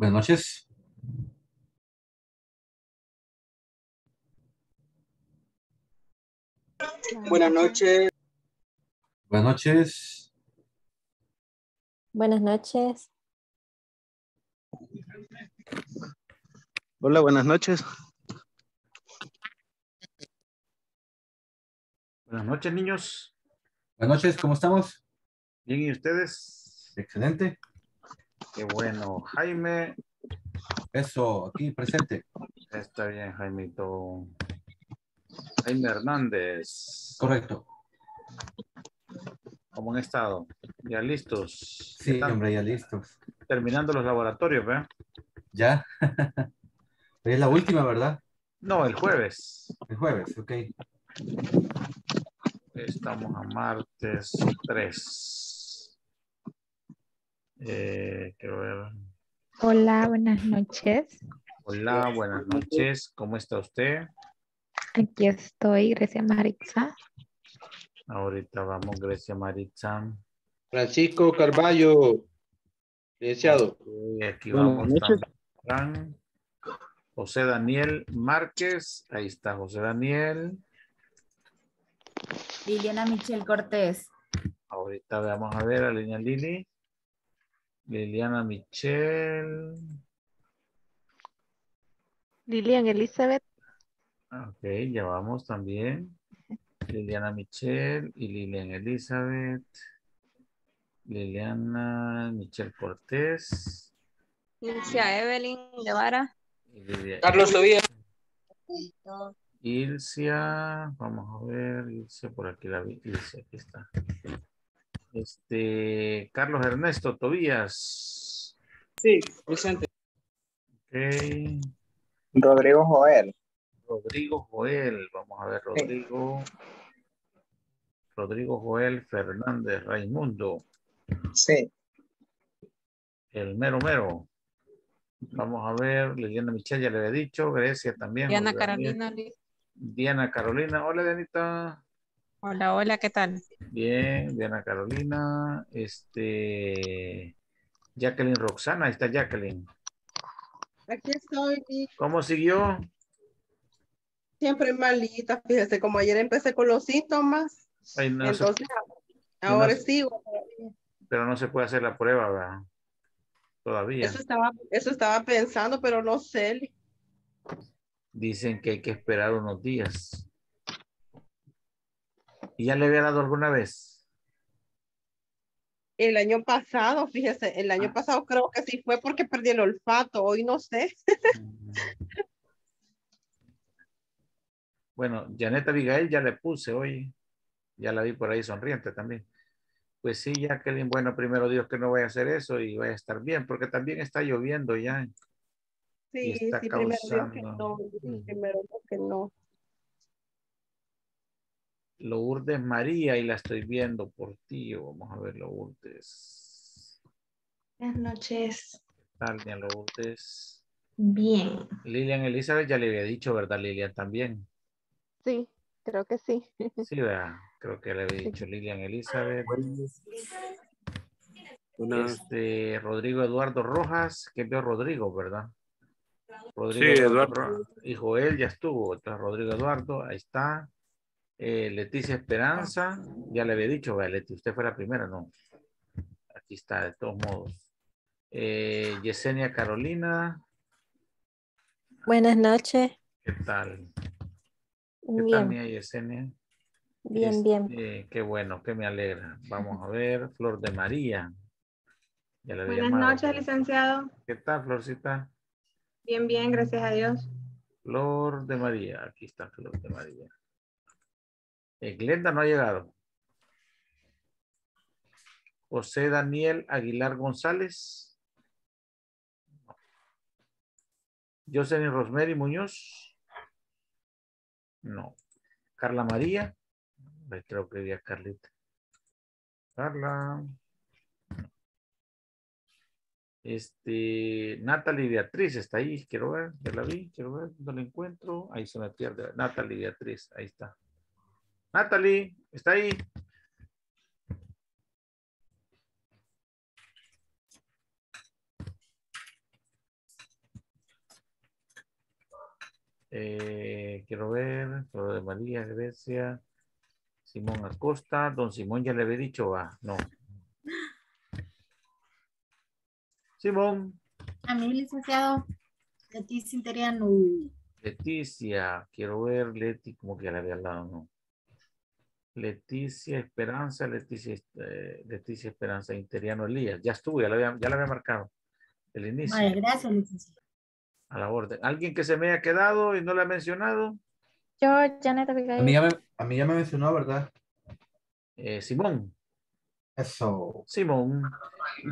Buenas noches. Buenas noches. Buenas noches. Buenas noches. Hola, buenas noches. Buenas noches, niños. Buenas noches, ¿cómo estamos? Bien, ¿y ustedes? Excelente. Qué bueno. Jaime. Eso, aquí presente. Está bien, Jaimito. Jaime Hernández. Correcto. ¿Cómo han estado? ¿Ya listos? Sí, hombre, ya listos. Terminando los laboratorios, ¿verdad? Ya. es la última, ¿verdad? No, el jueves. El jueves, ok. Estamos a martes 3. Eh, Hola, buenas noches. Hola, buenas noches. ¿Cómo está usted? Aquí estoy, Grecia Maritza. Ahorita vamos, Grecia Maritza. Francisco Carballo, licenciado. aquí vamos. José Daniel Márquez, ahí está José Daniel. Liliana Michelle Cortés. Ahorita vamos a ver a Liliana Lili. Liliana Michelle. Lilian Elizabeth. Ah, ok, ya vamos también. Liliana Michelle y Lilian Elizabeth. Liliana Michelle Cortés. Ilcia Evelyn Guevara. Carlos Tobías. Ilcia, vamos a ver, Ilcia, por aquí la vi, Ilcia, aquí está. Este, Carlos Ernesto Tobías. Sí, presente. Rodrigo Joel. Rodrigo Joel, vamos a ver, Rodrigo. Rodrigo Joel Fernández Raimundo. Sí. El mero mero. Vamos a ver, Liliana Michelle ya le había dicho, Grecia también. Diana Carolina. Diana Carolina, hola Dianita. Hola, hola, ¿qué tal? Bien, Diana Carolina, este, Jacqueline Roxana, ahí está Jacqueline. Aquí estoy. ¿Cómo siguió? Siempre malita, fíjese, como ayer empecé con los síntomas, entonces ahora sí. Pero no se puede hacer la prueba, ¿verdad? Todavía. estaba, eso estaba pensando, pero no sé. Dicen que hay que esperar unos días. ¿Y ya le había dado alguna vez? El año pasado, fíjese, el año ah. pasado creo que sí fue porque perdí el olfato, hoy no sé. bueno, Janeta Abigail ya le puse hoy, ya la vi por ahí sonriente también. Pues sí, Jacqueline, bueno, primero Dios que no vaya a hacer eso y vaya a estar bien, porque también está lloviendo ya. Sí, sí, primero Dios que no, primero Dios que no. Lourdes María y la estoy viendo por ti. Vamos a ver, Lourdes. Buenas noches. los Lourdes. Bien. Lilian Elizabeth ya le había dicho, ¿verdad, Lilian? También. Sí, creo que sí. Sí, Creo que le había dicho Lilian Elizabeth. Este, Rodrigo Eduardo Rojas, que vio Rodrigo, ¿verdad? sí, Eduardo. Hijo él ya estuvo, entonces Rodrigo Eduardo, ahí está. Eh, Leticia Esperanza, ya le había dicho, vale, usted fue la primera, no. Aquí está, de todos modos. Eh, Yesenia Carolina. Buenas noches. ¿Qué tal? Bien. ¿Qué tal, Yesenia? Bien, este, bien. Qué bueno, qué me alegra. Vamos a ver, Flor de María. Buenas noches, licenciado. ¿Qué tal, Florcita? Bien, bien, gracias a Dios. Flor de María, aquí está Flor de María. Eh, Glenda no ha llegado. José Daniel Aguilar González. Jocelyn Rosemary Muñoz. No. Carla María. Creo que había Carlita. Carla. Este, Natalie Beatriz está ahí, quiero ver, ya la vi, quiero ver, no la encuentro, ahí se me pierde, Natalie Beatriz, ahí está. Natalie, ¿está ahí? Eh, quiero ver, de María Grecia, Simón Acosta, don Simón ya le había dicho, va, no. Simón. A mí, licenciado, Leticia Interiano. Leticia, quiero ver, Leti, como que ya le había hablado, no. Leticia Esperanza, Leticia, este, Leticia Esperanza Interiano Elías. Ya estuve, ya la había, marcado. El inicio. gracias, Leticia. A la orden. ¿Alguien que se me haya quedado y no la ha mencionado? Yo, Janet Abigail. A mí ya me, mencionó, ¿verdad? Eh, Simón. Eso. Simón.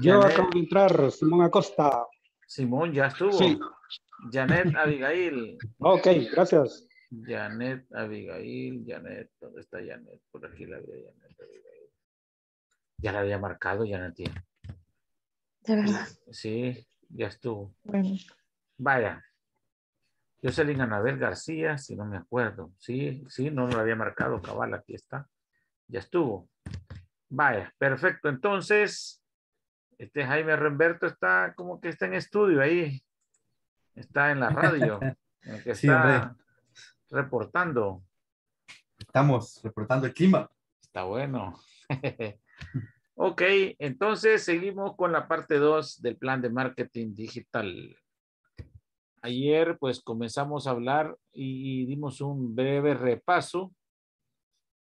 Yo acabo de entrar, Simón Acosta. Simón, ya estuvo. Sí. Janet Abigail. ok, gracias. Janet Abigail, Janet, ¿dónde está Janet? Por aquí la había Janet Abigail. Ya la había marcado, ya De verdad. Sí, ya estuvo. Bueno. Vaya. Jocelyn Anabel García, si no me acuerdo. Sí, sí, no lo había marcado, cabal, aquí está. Ya estuvo. Vaya, perfecto. Entonces, este Jaime Remberto está como que está en estudio ahí. Está en la radio. en que está, reportando. Estamos reportando el clima. Está bueno. ok, entonces seguimos con la parte 2 del plan de marketing digital. Ayer pues comenzamos a hablar y dimos un breve repaso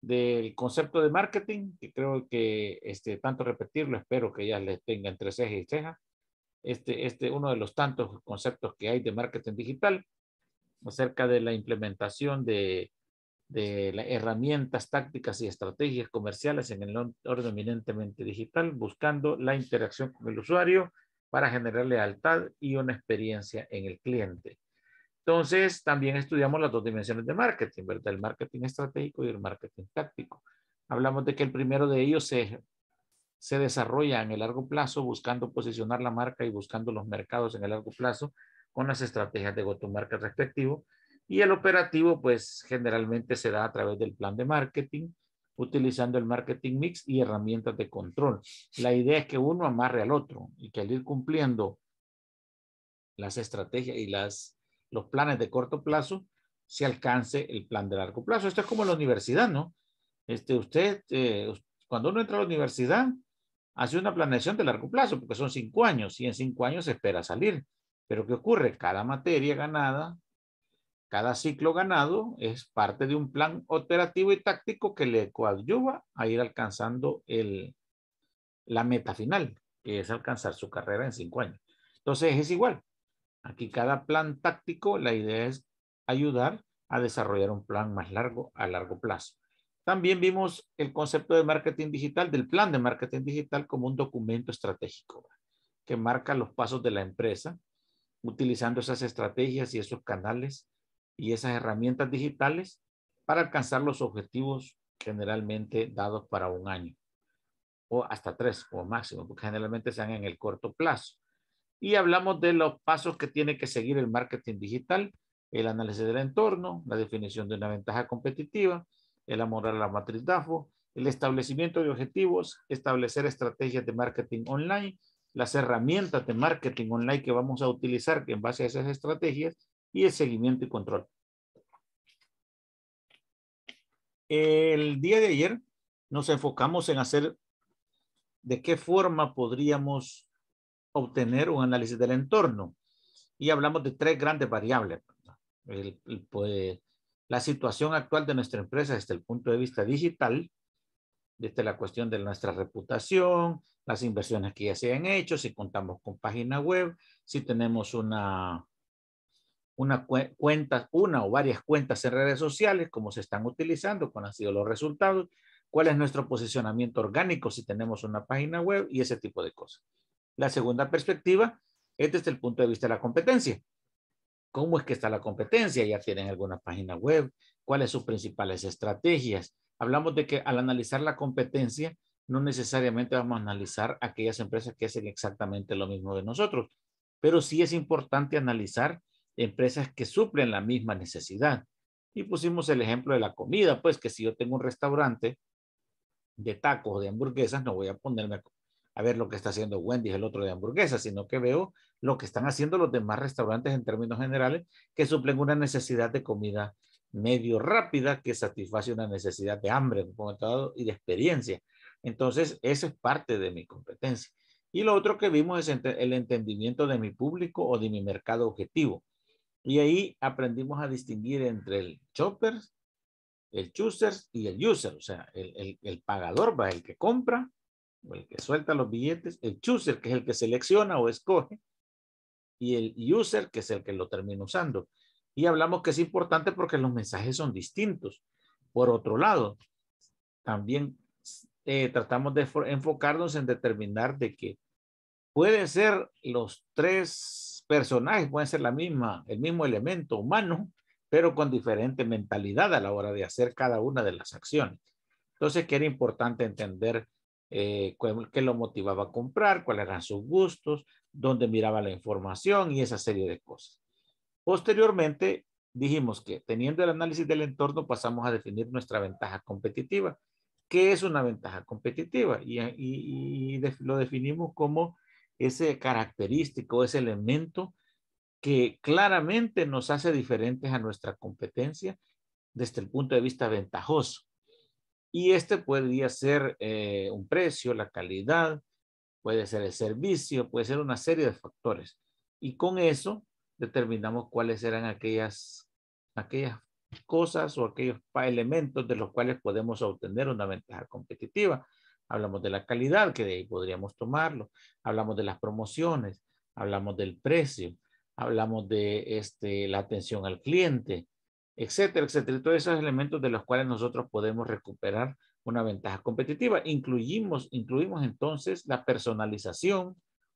del concepto de marketing, que creo que este, tanto repetirlo, espero que ya les tenga entre ceja y ceja, este, este uno de los tantos conceptos que hay de marketing digital acerca de la implementación de, las herramientas tácticas y estrategias comerciales en el orden eminentemente digital, buscando la interacción con el usuario para generar lealtad y una experiencia en el cliente. Entonces, también estudiamos las dos dimensiones de marketing, ¿verdad? El marketing estratégico y el marketing táctico. Hablamos de que el primero de ellos se desarrolla en el largo plazo, buscando posicionar la marca y buscando los mercados en el largo plazo, con las estrategias de go market respectivo. Y el operativo, pues generalmente se da a través del plan de marketing, utilizando el marketing mix y herramientas de control. La idea es que uno amarre al otro y que al ir cumpliendo las estrategias y las, los planes de corto plazo, se alcance el plan de largo plazo. Esto es como la universidad, ¿no? Este, usted, eh, cuando uno entra a la universidad, hace una planeación de largo plazo, porque son cinco años y en cinco años se espera salir. Pero ¿qué ocurre? Cada materia ganada, cada ciclo ganado es parte de un plan operativo y táctico que le coadyuva a ir alcanzando la meta final, que es alcanzar su carrera en cinco años. Entonces es igual. Aquí cada plan táctico, la idea es ayudar a desarrollar un plan más largo a largo plazo. También vimos el concepto de marketing digital, del plan de marketing digital como un documento estratégico que marca los pasos de la empresa utilizando esas estrategias y esos canales y esas herramientas digitales para alcanzar los objetivos generalmente dados para un año o hasta tres o máximo, porque generalmente sean en el corto plazo. Y hablamos de los pasos que tiene que seguir el marketing digital, el análisis del entorno, la definición de una ventaja competitiva, el amor a la matriz DAFO, el establecimiento de objetivos, establecer estrategias de marketing online las herramientas de marketing online que vamos a utilizar en base a esas estrategias y el seguimiento y control. El día de ayer nos enfocamos en hacer de qué forma podríamos obtener un análisis del entorno. Y hablamos de tres grandes variables. Pues, la situación actual de nuestra empresa desde el punto de vista digital, desde la cuestión de nuestra reputación, las inversiones que ya se han hecho, si contamos con página web, si tenemos una, una cuenta, una o varias cuentas en redes sociales, cómo se están utilizando, cuáles han sido los resultados, cuál es nuestro posicionamiento orgánico si tenemos una página web y ese tipo de cosas. La segunda perspectiva este es desde el punto de vista de la competencia. ¿Cómo es que está la competencia? ¿Ya tienen alguna página web? ¿Cuáles son sus principales estrategias? Hablamos de que al analizar la competencia, no necesariamente vamos a analizar aquellas empresas que hacen exactamente lo mismo de nosotros, pero sí es importante analizar empresas que suplen la misma necesidad. Y pusimos el ejemplo de la comida, pues que si yo tengo un restaurante de tacos de hamburguesas, no voy a ponerme a ver lo que está haciendo Wendy's el otro de hamburguesas, sino que veo lo que están haciendo los demás restaurantes en términos generales que suplen una necesidad de comida medio rápida que satisface una necesidad de hambre y de experiencia. Entonces, eso es parte de mi competencia. Y lo otro que vimos es el entendimiento de mi público o de mi mercado objetivo. Y ahí aprendimos a distinguir entre el shopper, el chooser y el user. O sea, el, el, el pagador va el que compra o el que suelta los billetes, el chooser que es el que selecciona o escoge y el user que es el que lo termina usando. Y hablamos que es importante porque los mensajes son distintos. Por otro lado, también eh, tratamos de enfocarnos en determinar de que pueden ser los tres personajes, pueden ser la misma, el mismo elemento humano, pero con diferente mentalidad a la hora de hacer cada una de las acciones. Entonces, que era importante entender eh, qué lo motivaba a comprar, cuáles eran sus gustos, dónde miraba la información y esa serie de cosas. Posteriormente, dijimos que teniendo el análisis del entorno pasamos a definir nuestra ventaja competitiva. ¿Qué es una ventaja competitiva? Y, lo definimos como ese característico, ese elemento que claramente nos hace diferentes a nuestra competencia desde el punto de vista ventajoso. Y este podría ser eh, un precio, la calidad, puede ser el servicio, puede ser una serie de factores. Y con eso determinamos cuáles eran aquellas, aquellas cosas o aquellos elementos de los cuales podemos obtener una ventaja competitiva. Hablamos de la calidad, que de ahí podríamos tomarlo. Hablamos de las promociones, hablamos del precio, hablamos de este, la atención al cliente, etcétera, etcétera. todos esos elementos de los cuales nosotros podemos recuperar una ventaja competitiva. Incluimos, incluimos entonces la personalización,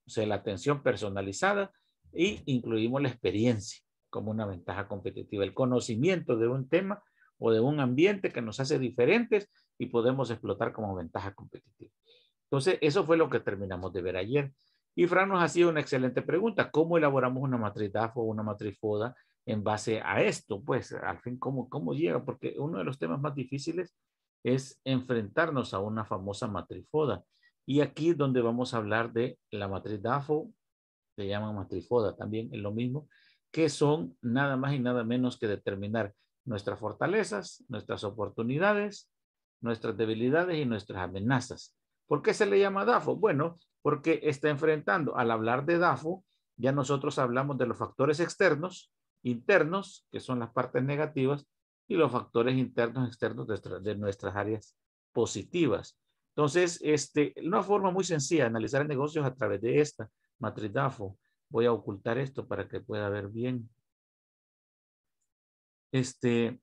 o sea, la atención personalizada y incluimos la experiencia como una ventaja competitiva, el conocimiento de un tema o de un ambiente que nos hace diferentes y podemos explotar como ventaja competitiva. Entonces, eso fue lo que terminamos de ver ayer. Y Fran nos ha sido una excelente pregunta. ¿Cómo elaboramos una matriz DAFO o una matriz FODA en base a esto? Pues, al fin, ¿cómo, llega? Porque uno de los temas más difíciles es enfrentarnos a una famosa matriz FODA. Y aquí es donde vamos a hablar de la matriz DAFO, se llama matriz FODA también, es lo mismo, que son nada más y nada menos que determinar nuestras fortalezas, nuestras oportunidades, nuestras debilidades y nuestras amenazas. ¿Por qué se le llama DAFO? Bueno, porque está enfrentando, al hablar de DAFO, ya nosotros hablamos de los factores externos, internos, que son las partes negativas, y los factores internos, externos de, nuestras áreas positivas. Entonces, este, una forma muy sencilla de analizar negocios a través de esta matriz DAFO. Voy a ocultar esto para que pueda ver bien. Este,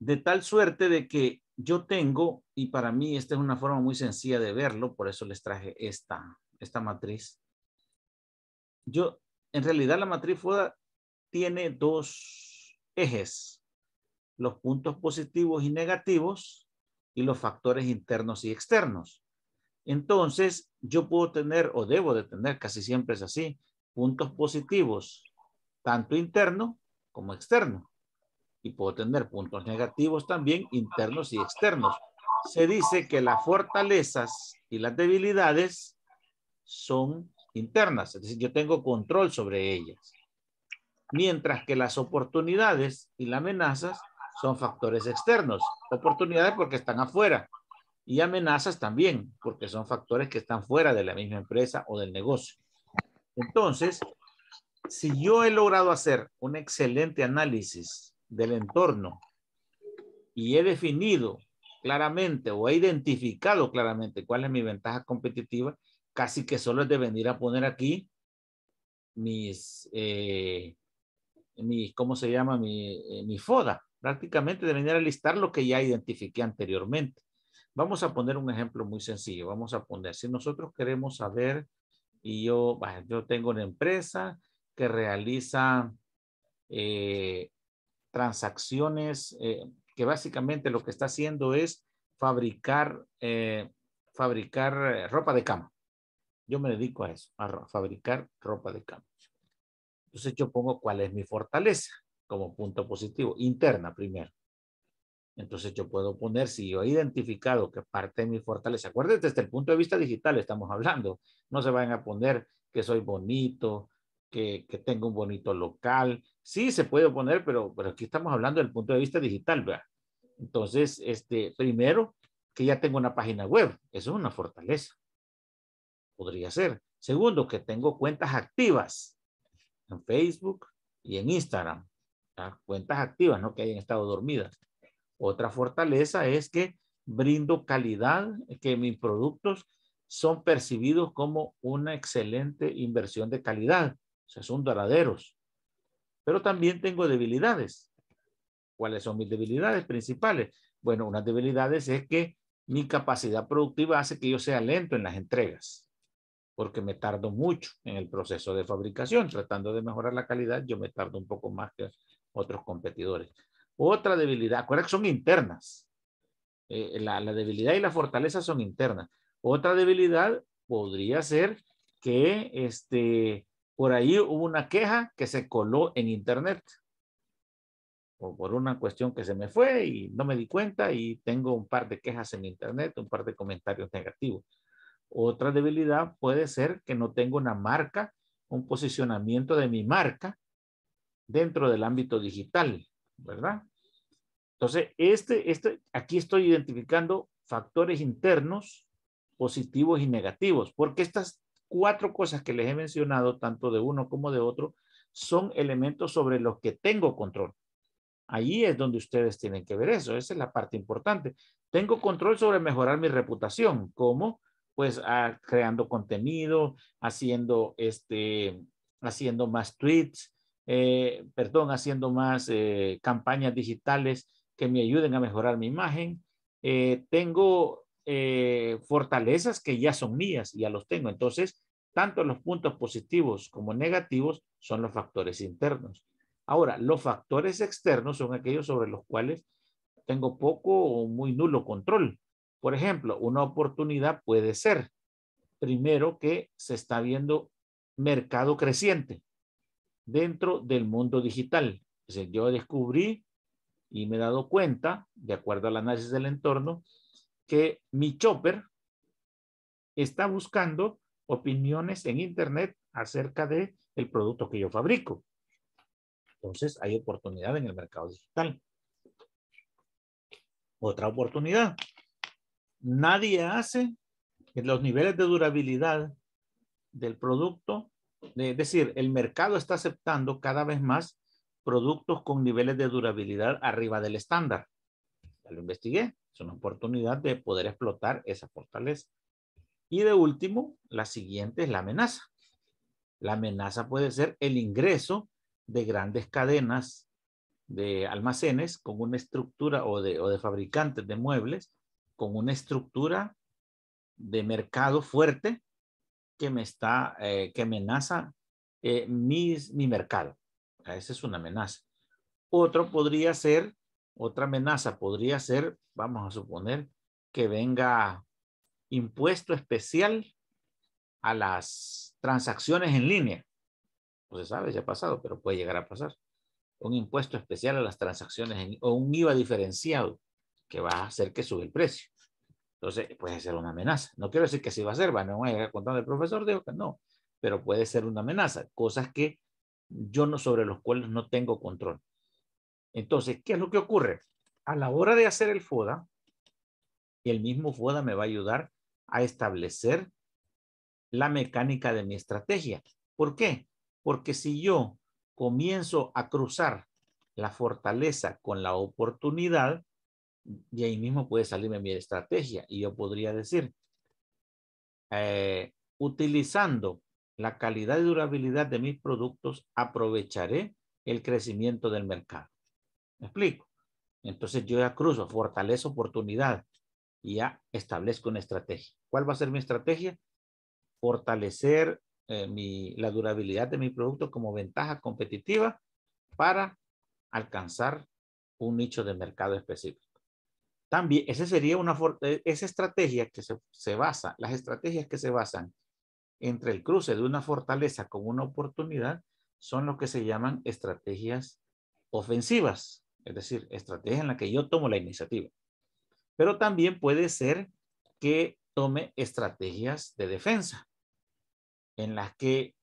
de tal suerte de que yo tengo, y para mí esta es una forma muy sencilla de verlo, por eso les traje esta, esta matriz. Yo, en realidad la matriz FODA tiene dos ejes, los puntos positivos y negativos y los factores internos y externos. Entonces, yo puedo tener o debo de tener, casi siempre es así, puntos positivos, tanto interno como externo. Y puedo tener puntos negativos también, internos y externos. Se dice que las fortalezas y las debilidades son internas, es decir, yo tengo control sobre ellas. Mientras que las oportunidades y las amenazas son factores externos. Oportunidades porque están afuera, y amenazas también, porque son factores que están fuera de la misma empresa o del negocio. Entonces, si yo he logrado hacer un excelente análisis del entorno y he definido claramente o he identificado claramente cuál es mi ventaja competitiva, casi que solo es de venir a poner aquí mis, eh, ¿cómo se llama? Mi, eh, mi, FODA, prácticamente de venir a listar lo que ya identifiqué anteriormente. Vamos a poner un ejemplo muy sencillo. Vamos a poner, si nosotros queremos saber, y yo, yo tengo una empresa que realiza eh, transacciones, eh, que básicamente lo que está haciendo es fabricar, eh, fabricar ropa de cama. Yo me dedico a eso, a fabricar ropa de cama. Entonces yo pongo cuál es mi fortaleza como punto positivo, interna primero. Entonces yo puedo poner, si yo he identificado que parte de mi fortaleza, acuérdense, desde el punto de vista digital estamos hablando, no se vayan a poner que soy bonito, que, que tengo un bonito local, sí se puede poner, pero, pero aquí estamos hablando del punto de vista digital, ¿verdad? Entonces, este, primero, que ya tengo una página web, eso es una fortaleza, podría ser. Segundo, que tengo cuentas activas en Facebook y en Instagram, cuentas activas, no que hayan estado dormidas. Otra fortaleza es que brindo calidad, que mis productos son percibidos como una excelente inversión de calidad, o sea, son duraderos. Pero también tengo debilidades. ¿Cuáles son mis debilidades principales? Bueno, unas debilidades es que mi capacidad productiva hace que yo sea lento en las entregas, porque me tardo mucho en el proceso de fabricación. Tratando de mejorar la calidad, yo me tardo un poco más que otros competidores. Otra debilidad, acuérdate que son internas. Eh, la, la, debilidad y la fortaleza son internas. Otra debilidad podría ser que este, por ahí hubo una queja que se coló en internet. O por una cuestión que se me fue y no me di cuenta y tengo un par de quejas en internet, un par de comentarios negativos. Otra debilidad puede ser que no tengo una marca, un posicionamiento de mi marca dentro del ámbito digital, ¿verdad? Entonces, este, este, aquí estoy identificando factores internos positivos y negativos, porque estas cuatro cosas que les he mencionado, tanto de uno como de otro, son elementos sobre los que tengo control. Ahí es donde ustedes tienen que ver eso, esa es la parte importante. Tengo control sobre mejorar mi reputación, como pues ah, creando contenido, haciendo este, haciendo más tweets, eh, perdón, haciendo más eh, campañas digitales que me ayuden a mejorar mi imagen. Eh, tengo eh, fortalezas que ya son mías, ya los tengo. Entonces, tanto los puntos positivos como negativos son los factores internos. Ahora, los factores externos son aquellos sobre los cuales tengo poco o muy nulo control. Por ejemplo, una oportunidad puede ser, primero, que se está viendo mercado creciente dentro del mundo digital. Es yo descubrí y me he dado cuenta, de acuerdo al análisis del entorno, que mi chopper está buscando opiniones en Internet acerca de el producto que yo fabrico. Entonces, hay oportunidad en el mercado digital. Otra oportunidad. Nadie hace los niveles de durabilidad del producto. Es decir, el mercado está aceptando cada vez más productos con niveles de durabilidad arriba del estándar. Ya lo investigué. Es una oportunidad de poder explotar esa fortaleza. Y de último, la siguiente es la amenaza. La amenaza puede ser el ingreso de grandes cadenas de almacenes con una estructura o de, fabricantes de muebles con una estructura de mercado fuerte que me está, eh, que amenaza eh, mi mercado. Esa es una amenaza. Otro podría ser, otra amenaza podría ser, vamos a suponer, que venga impuesto especial a las transacciones en línea. No se sabe, ya ha pasado, pero puede llegar a pasar. Un impuesto especial a las transacciones o un IVA diferenciado que va a hacer que sube el precio. Entonces, puede ser una amenaza. No quiero decir que así va a ser, van a llegar contando el profesor, digo que no, pero puede ser una amenaza. Cosas que yo no sobre los cuales no tengo control. Entonces, ¿qué es lo que ocurre? A la hora de hacer el FODA, el mismo FODA me va a ayudar a establecer la mecánica de mi estrategia. ¿Por qué? Porque si yo comienzo a cruzar la fortaleza con la oportunidad, y ahí mismo puede salirme mi estrategia. Y yo podría decir, eh, utilizando la calidad y durabilidad de mis productos, aprovecharé el crecimiento del mercado. ¿Me explico? Entonces yo ya cruzo, fortalezco oportunidad y ya establezco una estrategia. ¿Cuál va a ser mi estrategia? Fortalecer eh, la durabilidad de mi producto como ventaja competitiva para alcanzar un nicho de mercado específico. También, esa sería una e, esa estrategia que se basa, las estrategias que se basan entre el cruce de una fortaleza con una oportunidad son lo que se llaman estrategias ofensivas, es decir, estrategia en la que yo tomo la iniciativa. Pero también puede ser que tome estrategias de defensa, en las que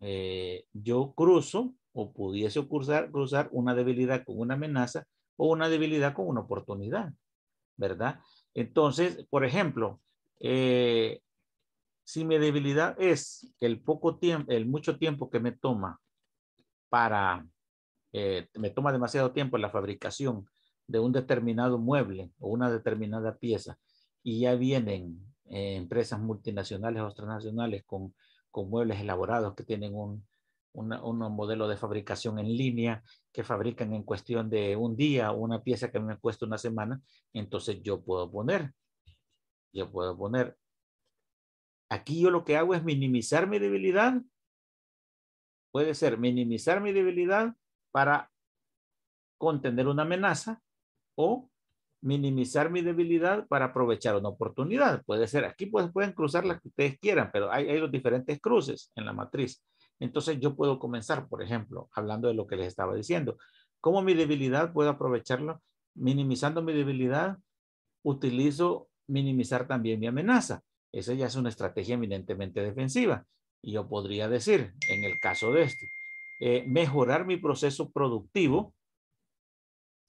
eh, yo cruzo o pudiese cruzar, cruzar una debilidad con una amenaza o una debilidad con una oportunidad, ¿verdad? Entonces, por ejemplo, eh, si mi debilidad es que el poco tiempo, el mucho tiempo que me toma para, eh, me toma demasiado tiempo la fabricación de un determinado mueble o una determinada pieza y ya vienen eh, empresas multinacionales o transnacionales con, con muebles elaborados que tienen un, un modelo de fabricación en línea que fabrican en cuestión de un día una pieza que me cuesta una semana, entonces yo puedo poner, yo puedo poner Aquí yo lo que hago es minimizar mi debilidad. Puede ser minimizar mi debilidad para contener una amenaza o minimizar mi debilidad para aprovechar una oportunidad. Puede ser, aquí pues pueden cruzar las que ustedes quieran, pero hay, hay, los diferentes cruces en la matriz. Entonces yo puedo comenzar, por ejemplo, hablando de lo que les estaba diciendo. ¿Cómo mi debilidad puedo aprovecharlo? Minimizando mi debilidad, utilizo minimizar también mi amenaza. Esa ya es una estrategia eminentemente defensiva. Y yo podría decir, en el caso de este, eh, mejorar mi proceso productivo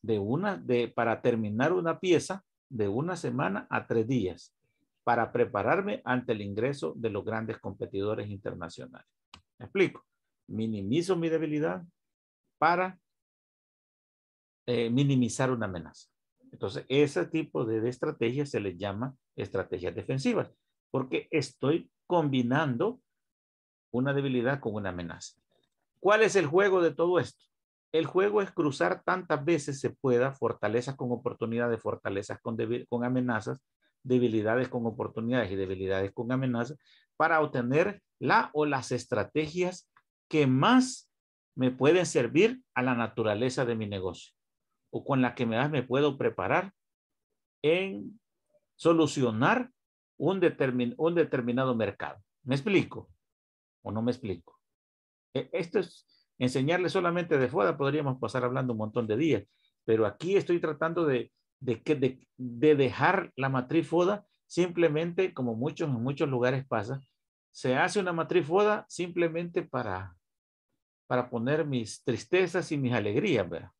de una, de, para terminar una pieza de una semana a tres días, para prepararme ante el ingreso de los grandes competidores internacionales. ¿Me explico? Minimizo mi debilidad para eh, minimizar una amenaza. Entonces, ese tipo de, de estrategias se les llama estrategias defensivas porque estoy combinando una debilidad con una amenaza. ¿Cuál es el juego de todo esto? El juego es cruzar tantas veces se pueda fortalezas con oportunidades, fortalezas con, con amenazas, debilidades con oportunidades y debilidades con amenazas para obtener la o las estrategias que más me pueden servir a la naturaleza de mi negocio o con la que más me puedo preparar en solucionar un, determinado mercado. ¿Me explico? ¿O no me explico? E, esto es enseñarle solamente de FODA, podríamos pasar hablando un montón de días, pero aquí estoy tratando de, que, de, dejar la matriz FODA simplemente, como muchos en muchos lugares pasa, se hace una matriz FODA simplemente para, para poner mis tristezas y mis alegrías, ¿verdad?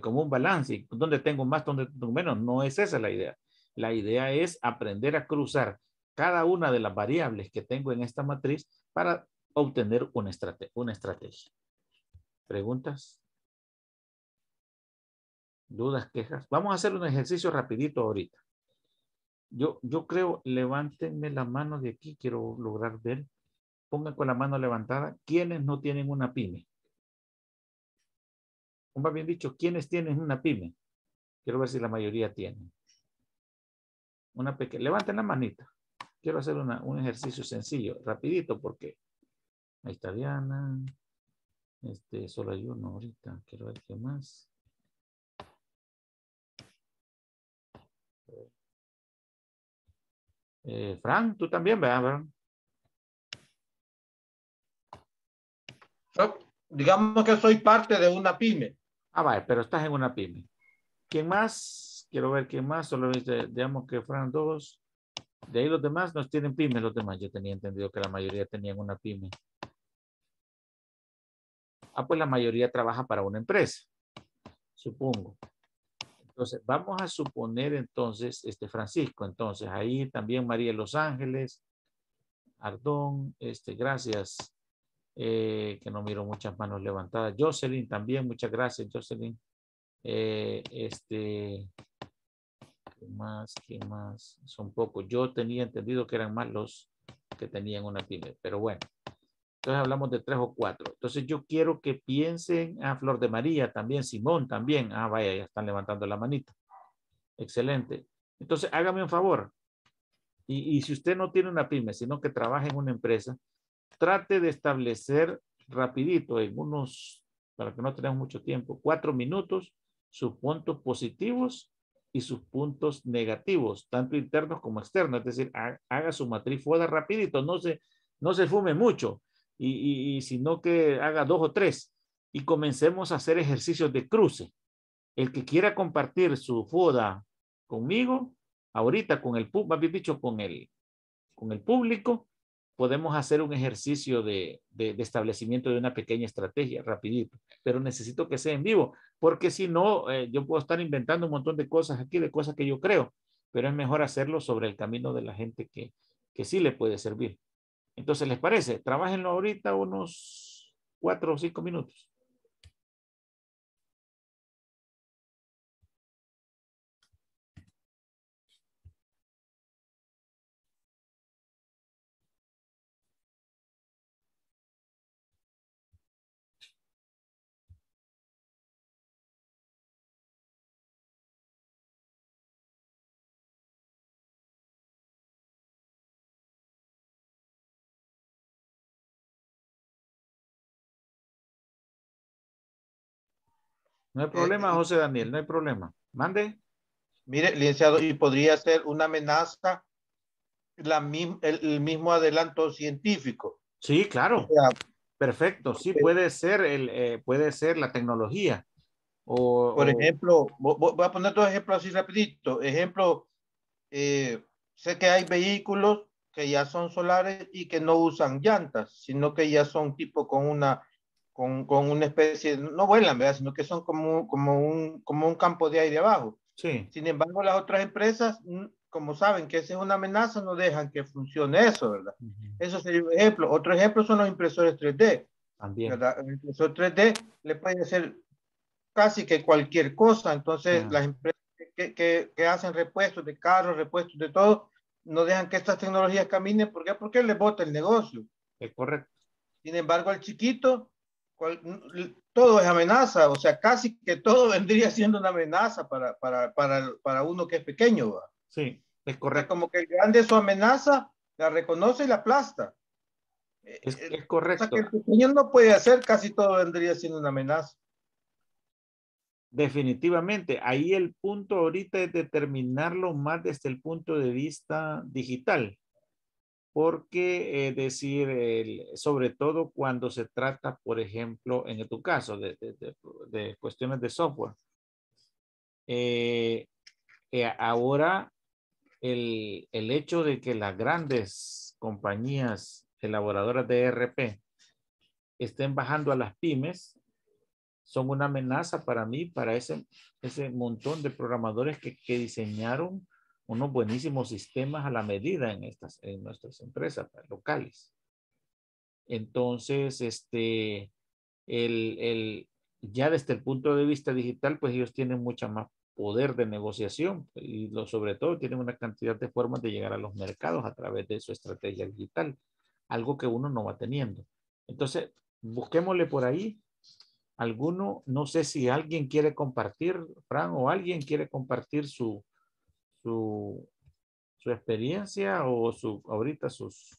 como un balance, donde tengo más, donde tengo menos, no es esa la idea. La idea es aprender a cruzar cada una de las variables que tengo en esta matriz para obtener una, estrategia. ¿Preguntas? ¿Dudas, quejas? Vamos a hacer un ejercicio rapidito ahorita. Yo, yo creo, levántenme la mano de aquí, quiero lograr ver. Pongan con la mano levantada ¿Quiénes no tienen una pyme. Como bien dicho, ¿Quiénes tienen una pyme. Quiero ver si la mayoría tienen. Una pequeña. Levanten la manita. Quiero hacer un ejercicio sencillo, rapidito, porque ahí está Diana. Este, solo hay uno ahorita. Quiero ver qué más. Eh, Frank, tú también, ¿verdad, Yo, digamos que soy parte de una pyme. Ah, vale, pero estás en una pyme. ¿Quién más? Quiero ver quién más. Solo digamos que Fran dos. De ahí los demás nos tienen pymes, los demás. Yo tenía entendido que la mayoría tenían una pyme. Ah, pues la mayoría trabaja para una empresa, supongo. Entonces, vamos a suponer entonces, este Francisco, entonces ahí también María Los Ángeles, Ardón, este, gracias, eh, que no miro muchas manos levantadas. Jocelyn también, muchas gracias, Jocelyn. Eh, este, más? que más? Son pocos. Yo tenía entendido que eran más los que tenían una pyme, pero bueno. Entonces hablamos de tres o cuatro. Entonces yo quiero que piensen a ah, Flor de María también, Simón también. Ah, vaya, ya están levantando la manita. Excelente. Entonces hágame un favor. Y, y si usted no tiene una pyme, sino que trabaja en una empresa, trate de establecer rapidito, en unos, para que no tengamos mucho tiempo, cuatro minutos, sus puntos positivos y sus puntos negativos, tanto internos como externos. Es decir, haga su matriz foda rapidito, no se, no se fume mucho, y, y, sino que haga dos o tres y comencemos a hacer ejercicios de cruce. El que quiera compartir su FODA conmigo, ahorita con el, más dicho, con el, con el público, podemos hacer un ejercicio de, establecimiento de una pequeña estrategia, rapidito, pero necesito que sea en vivo, porque si no, eh, yo puedo estar inventando un montón de cosas aquí, de cosas que yo creo, pero es mejor hacerlo sobre el camino de la gente que, que sí le puede servir. Entonces, ¿les parece? Trabajenlo ahorita unos cuatro o cinco minutos. No hay eh, problema, eh, José Daniel, no hay problema. Mande. Mire, licenciado, y podría ser una amenaza la, el, mismo adelanto científico. Sí, claro. Perfecto, sí, eh, puede ser, el, puede ser la tecnología. O, por ejemplo, voy a poner dos ejemplos así rapidito. Ejemplo, sé que hay vehículos que ya son solares y que no usan llantas, sino que ya son tipo con una con, una especie, no vuelan, ¿verdad? sino que son como, como, un, como un campo de aire abajo. Sí. Sin embargo, las otras empresas, mm, como saben que esa es una amenaza, no dejan que funcione eso, ¿verdad? Eso sería un ejemplo. Otro ejemplo son los impresores 3D. También. El impresor 3D le puede hacer casi que cualquier cosa. Entonces, ah. las empresas que, hacen repuestos de carros, repuestos de todo, no dejan que estas tecnologías caminen. ¿Por qué? Porque le bota el negocio. Es correcto. Sin embargo, al chiquito todo es amenaza, o sea, casi que todo vendría siendo una amenaza para, para, uno que es pequeño. Sí, es correcto. Como que el grande su amenaza la reconoce y la aplasta. Eh, es, correcto. Eh, o sea, que el pequeño no puede hacer, casi todo vendría siendo una amenaza. Definitivamente, ahí el punto ahorita es determinarlo más desde el punto de vista digital porque eh, decir, sobre todo cuando se trata, por ejemplo, en tu caso, de, de, de, cuestiones de software. Eh, eh, ahora, el, el, hecho de que las grandes compañías elaboradoras de ERP estén bajando a las pymes, son una amenaza para mí, para ese, ese montón de programadores que, que diseñaron unos buenísimos sistemas a la medida en, estas, en nuestras empresas locales. Entonces, este, el, el, ya desde el punto de vista digital, pues ellos tienen mucha más poder de negociación y lo, sobre todo tienen una cantidad de formas de llegar a los mercados a través de su estrategia digital, algo que uno no va teniendo. Entonces, busquémosle por ahí alguno, no sé si alguien quiere compartir, Fran, o alguien quiere compartir su, su, su experiencia o su, ahorita sus,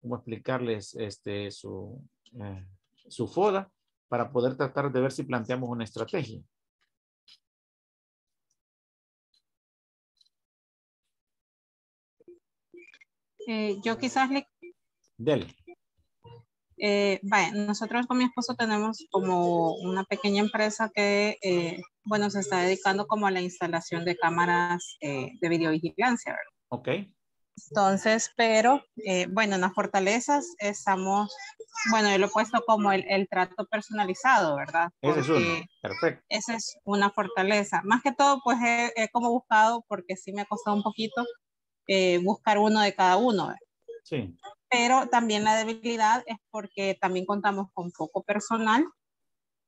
cómo explicarles este, su, eh, su foda para poder tratar de ver si planteamos una estrategia. Eh, yo quizás le... Dele. Eh, nosotros con mi esposo tenemos como una pequeña empresa que, eh, bueno, se está dedicando como a la instalación de cámaras eh, de videovigilancia, ¿verdad? Ok. Entonces, pero, eh, bueno, en las fortalezas estamos, bueno, yo lo he puesto como el, el trato personalizado, ¿verdad? es perfecto. Esa es una fortaleza. Más que todo, pues he, como buscado, porque sí me ha costado un poquito, buscar uno de cada uno. ¿verdad? Sí pero también la debilidad es porque también contamos con poco personal.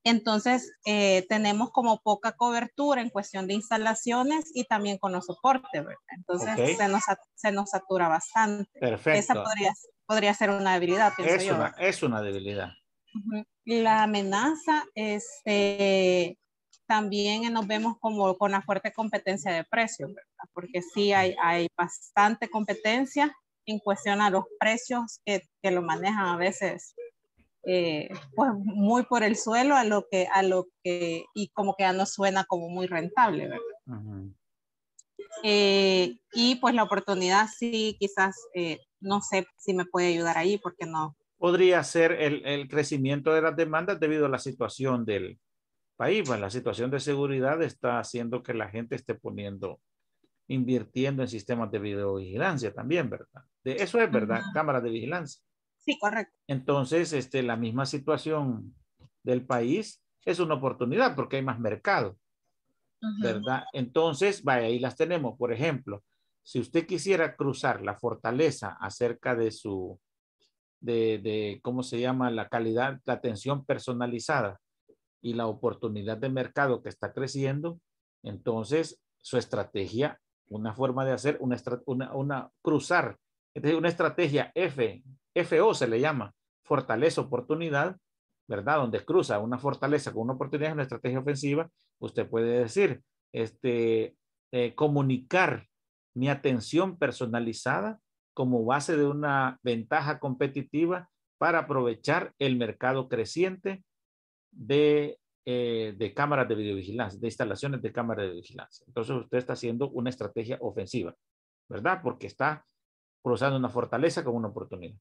Entonces, eh, tenemos como poca cobertura en cuestión de instalaciones y también con los soportes, ¿verdad? Entonces, se, nos, se, nos, satura bastante. Perfecto. Esa podría, podría ser una debilidad, pienso es yo. Una, es una debilidad. La amenaza, este, también nos vemos como con la fuerte competencia de precios, ¿verdad? Porque sí hay, hay bastante competencia en cuestión a los precios que, que lo manejan a veces eh, pues muy por el suelo a lo que a lo que y como que ya no suena como muy rentable eh, y pues la oportunidad sí quizás eh, no sé si me puede ayudar ahí porque no podría ser el, el crecimiento de las demandas debido a la situación del país pues la situación de seguridad está haciendo que la gente esté poniendo invirtiendo en sistemas de videovigilancia también verdad eso es verdad, cámara cámaras de vigilancia. Sí, correcto. Entonces, este, la misma situación del país es una oportunidad porque hay más mercado, ¿verdad? Entonces, vaya, ahí las tenemos. Por ejemplo, si usted quisiera cruzar la fortaleza acerca de su, de, de cómo se llama, la calidad, la atención personalizada y la oportunidad de mercado que está creciendo, entonces su estrategia, una forma de hacer, una, una cruzar entonces, una estrategia F, FO se le llama, fortaleza, oportunidad, ¿verdad? Donde cruza una fortaleza con una oportunidad, una estrategia ofensiva, usted puede decir, este, eh, comunicar mi atención personalizada como base de una ventaja competitiva para aprovechar el mercado creciente de, eh, de cámaras de videovigilancia, de instalaciones de cámaras de vigilancia. Entonces usted está haciendo una estrategia ofensiva, ¿verdad? Porque está cruzando una fortaleza con una oportunidad.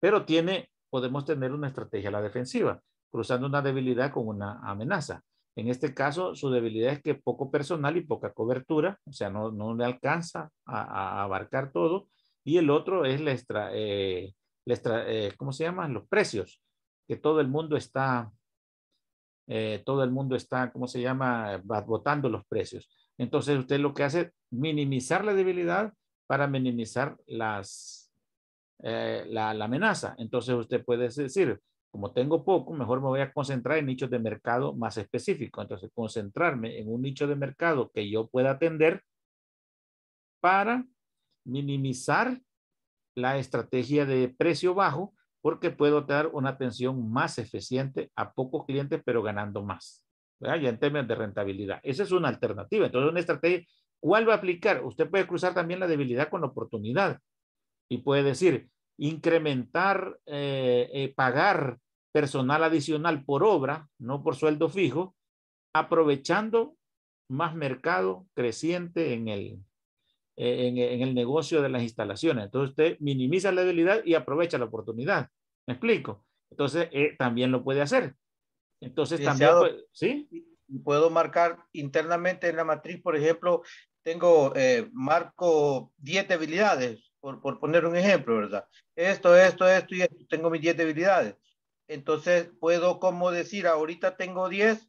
Pero tiene, podemos tener una estrategia la defensiva, cruzando una debilidad con una amenaza. En este caso, su debilidad es que poco personal y poca cobertura, o sea, no, no le alcanza a, abarcar todo. Y el otro es la, extra, eh, la eh, ¿cómo se llama? Los precios, que todo el mundo está, eh, todo el mundo está, ¿cómo se llama? Votando los precios. Entonces, usted lo que hace es minimizar la debilidad para minimizar las, eh, la, amenaza. Entonces usted puede decir, como tengo poco, mejor me voy a concentrar en nichos de mercado más específicos. Entonces, concentrarme en un nicho de mercado que yo pueda atender para minimizar la estrategia de precio bajo porque puedo dar una atención más eficiente a pocos clientes, pero ganando más, ya en términos de rentabilidad. Esa es una alternativa. Entonces, una estrategia, ¿Cuál va a aplicar? Usted puede cruzar también la debilidad con la oportunidad y puede decir incrementar, eh, eh, pagar personal adicional por obra, no por sueldo fijo, aprovechando más mercado creciente en el, eh, en, el negocio de las instalaciones. Entonces usted minimiza la debilidad y aprovecha la oportunidad. ¿Me explico? Entonces también lo puede hacer. Entonces también, ¿sí? Puedo marcar internamente en la matriz, por ejemplo, tengo, eh, marco 10 debilidades, por, por, poner un ejemplo, ¿verdad? Esto, esto, esto y esto, tengo mis 10 debilidades. Entonces, puedo como decir, ahorita tengo 10,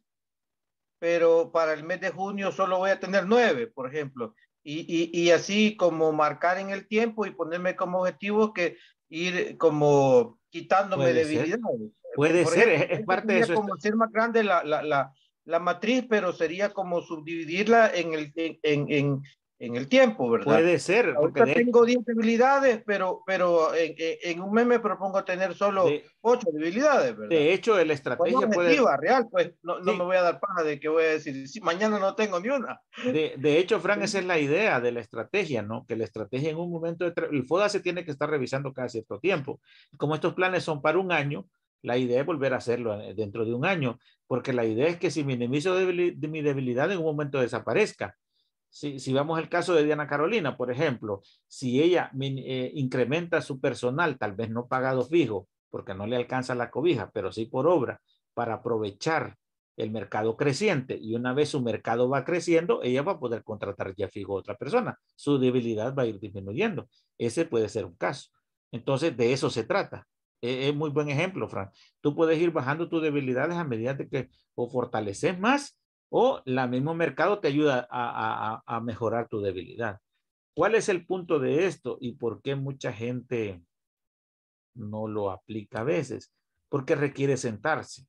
pero para el mes de junio solo voy a tener 9, por ejemplo. Y, y, y así como marcar en el tiempo y ponerme como objetivo que ir como quitándome debilidades. Puede ser, es, parte de eso. como ser más grande la, la la matriz, pero sería como subdividirla en el, en, el tiempo, ¿verdad? Puede ser. Porque tengo 10 debilidades, pero, pero en, un mes me propongo tener solo 8 debilidades, ¿verdad? De hecho, la estrategia puede... real, pues no, me voy a dar paja de que voy a decir, si mañana no tengo ni una. De, hecho, Frank, esa es la idea de la estrategia, ¿no? Que la estrategia en un momento, de el FODA se tiene que estar revisando cada cierto tiempo. Como estos planes son para un año, la idea es volver a hacerlo eh, dentro de un año, porque la idea es que si minimizo de mi debilidad en un momento desaparezca. Si, si, vamos al caso de Diana Carolina, por ejemplo, si ella eh, incrementa su personal, tal vez no pagado fijo, porque no le alcanza la cobija, pero sí por obra, para aprovechar el mercado creciente. Y una vez su mercado va creciendo, ella va a poder contratar ya fijo a otra persona. Su debilidad va a ir disminuyendo. Ese puede ser un caso. Entonces, de eso se trata. E-, es muy buen ejemplo, Fran. Tú puedes ir bajando tus debilidades a medida de que o fortaleces más o el mismo mercado te ayuda a, a, a, mejorar tu debilidad. ¿Cuál es el punto de esto y por qué mucha gente no lo aplica a veces? Porque requiere sentarse.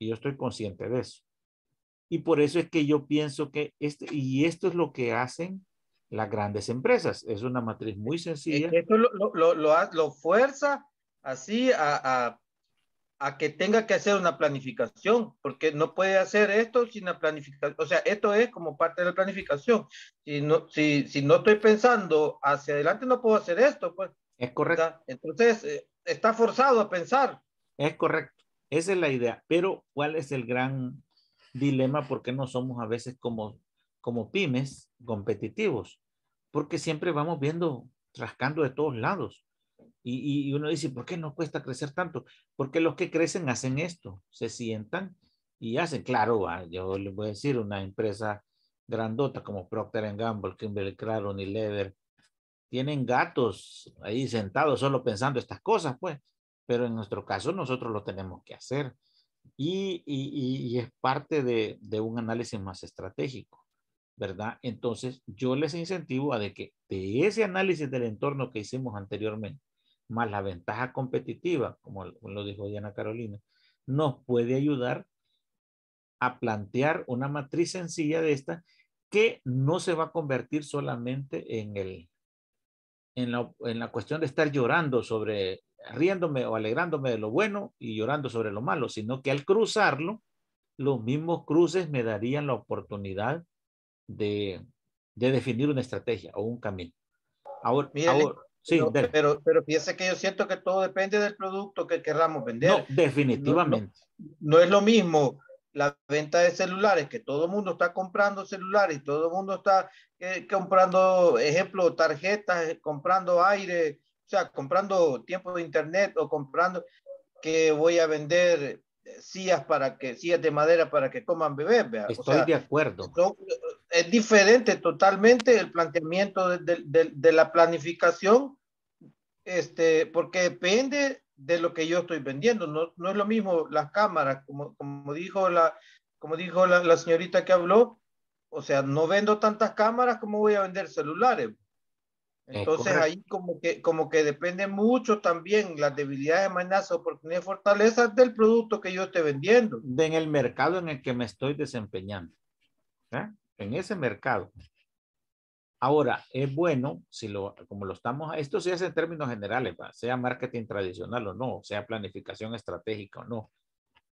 Y yo estoy consciente de eso. Y por eso es que yo pienso que, este, y esto es lo que hacen las grandes empresas. Es una matriz muy e-, sencilla. Esto lo, lo, lo, lo fuerza así a, que tenga que hacer una planificación, porque no puede hacer esto sin la planificación. O sea, esto es como parte de la planificación. Si no, si, no estoy pensando hacia adelante, no puedo hacer esto. Pues. Es correcto. Entonces, eh, está forzado a pensar. Es correcto. Esa es la idea. Pero, ¿cuál es el gran dilema? porque no somos a veces como, como pymes competitivos? Porque siempre vamos viendo, trascando de todos lados y, uno dice, ¿por qué no cuesta crecer tanto? Porque los que crecen hacen esto, se sientan y hacen. Claro, yo les voy a decir, una empresa grandota como Procter Gamble, Kimberly Clark, Unilever, tienen gatos ahí sentados solo pensando estas cosas, pues. Pero en nuestro caso nosotros lo tenemos que hacer. Y, y, y es parte de, de un análisis más estratégico. ¿verdad? Entonces, yo les incentivo a de que de ese análisis del entorno que hicimos anteriormente, más la ventaja competitiva, como lo dijo Diana Carolina, nos puede ayudar a plantear una matriz sencilla de esta que no se va a convertir solamente en, el, en, la, cuestión de estar llorando sobre, riéndome o alegrándome de lo bueno y llorando sobre lo malo, sino que al cruzarlo, los mismos cruces me darían la oportunidad de, definir una estrategia o un camino. Ahora, Mira, Sí, pero, pero, fíjese que yo siento que todo depende del producto que querramos vender. No, definitivamente. No, es lo mismo la venta de celulares, que todo el mundo está comprando celulares, todo el mundo está eh, comprando, ejemplo, tarjetas, eh, comprando aire, o sea, comprando tiempo de internet o comprando que voy a vender eh, sillas para que sillas de madera para que coman bebés. Estoy de acuerdo es diferente totalmente el planteamiento de, de, la planificación, este, porque depende de lo que yo estoy vendiendo. No, no es lo mismo las cámaras, como, como dijo, la, como dijo la, señorita que habló, o sea, no vendo tantas cámaras como voy a vender celulares. Eh, Entonces ahí como que, como que depende mucho también las debilidades, amenazas, oportunidades, fortalezas del producto que yo esté vendiendo. en el mercado en el que me estoy desempeñando. ¿Eh? en ese mercado. Ahora, es bueno, si lo, como lo estamos, esto se hace en términos generales, sea marketing tradicional o no, sea planificación estratégica o no,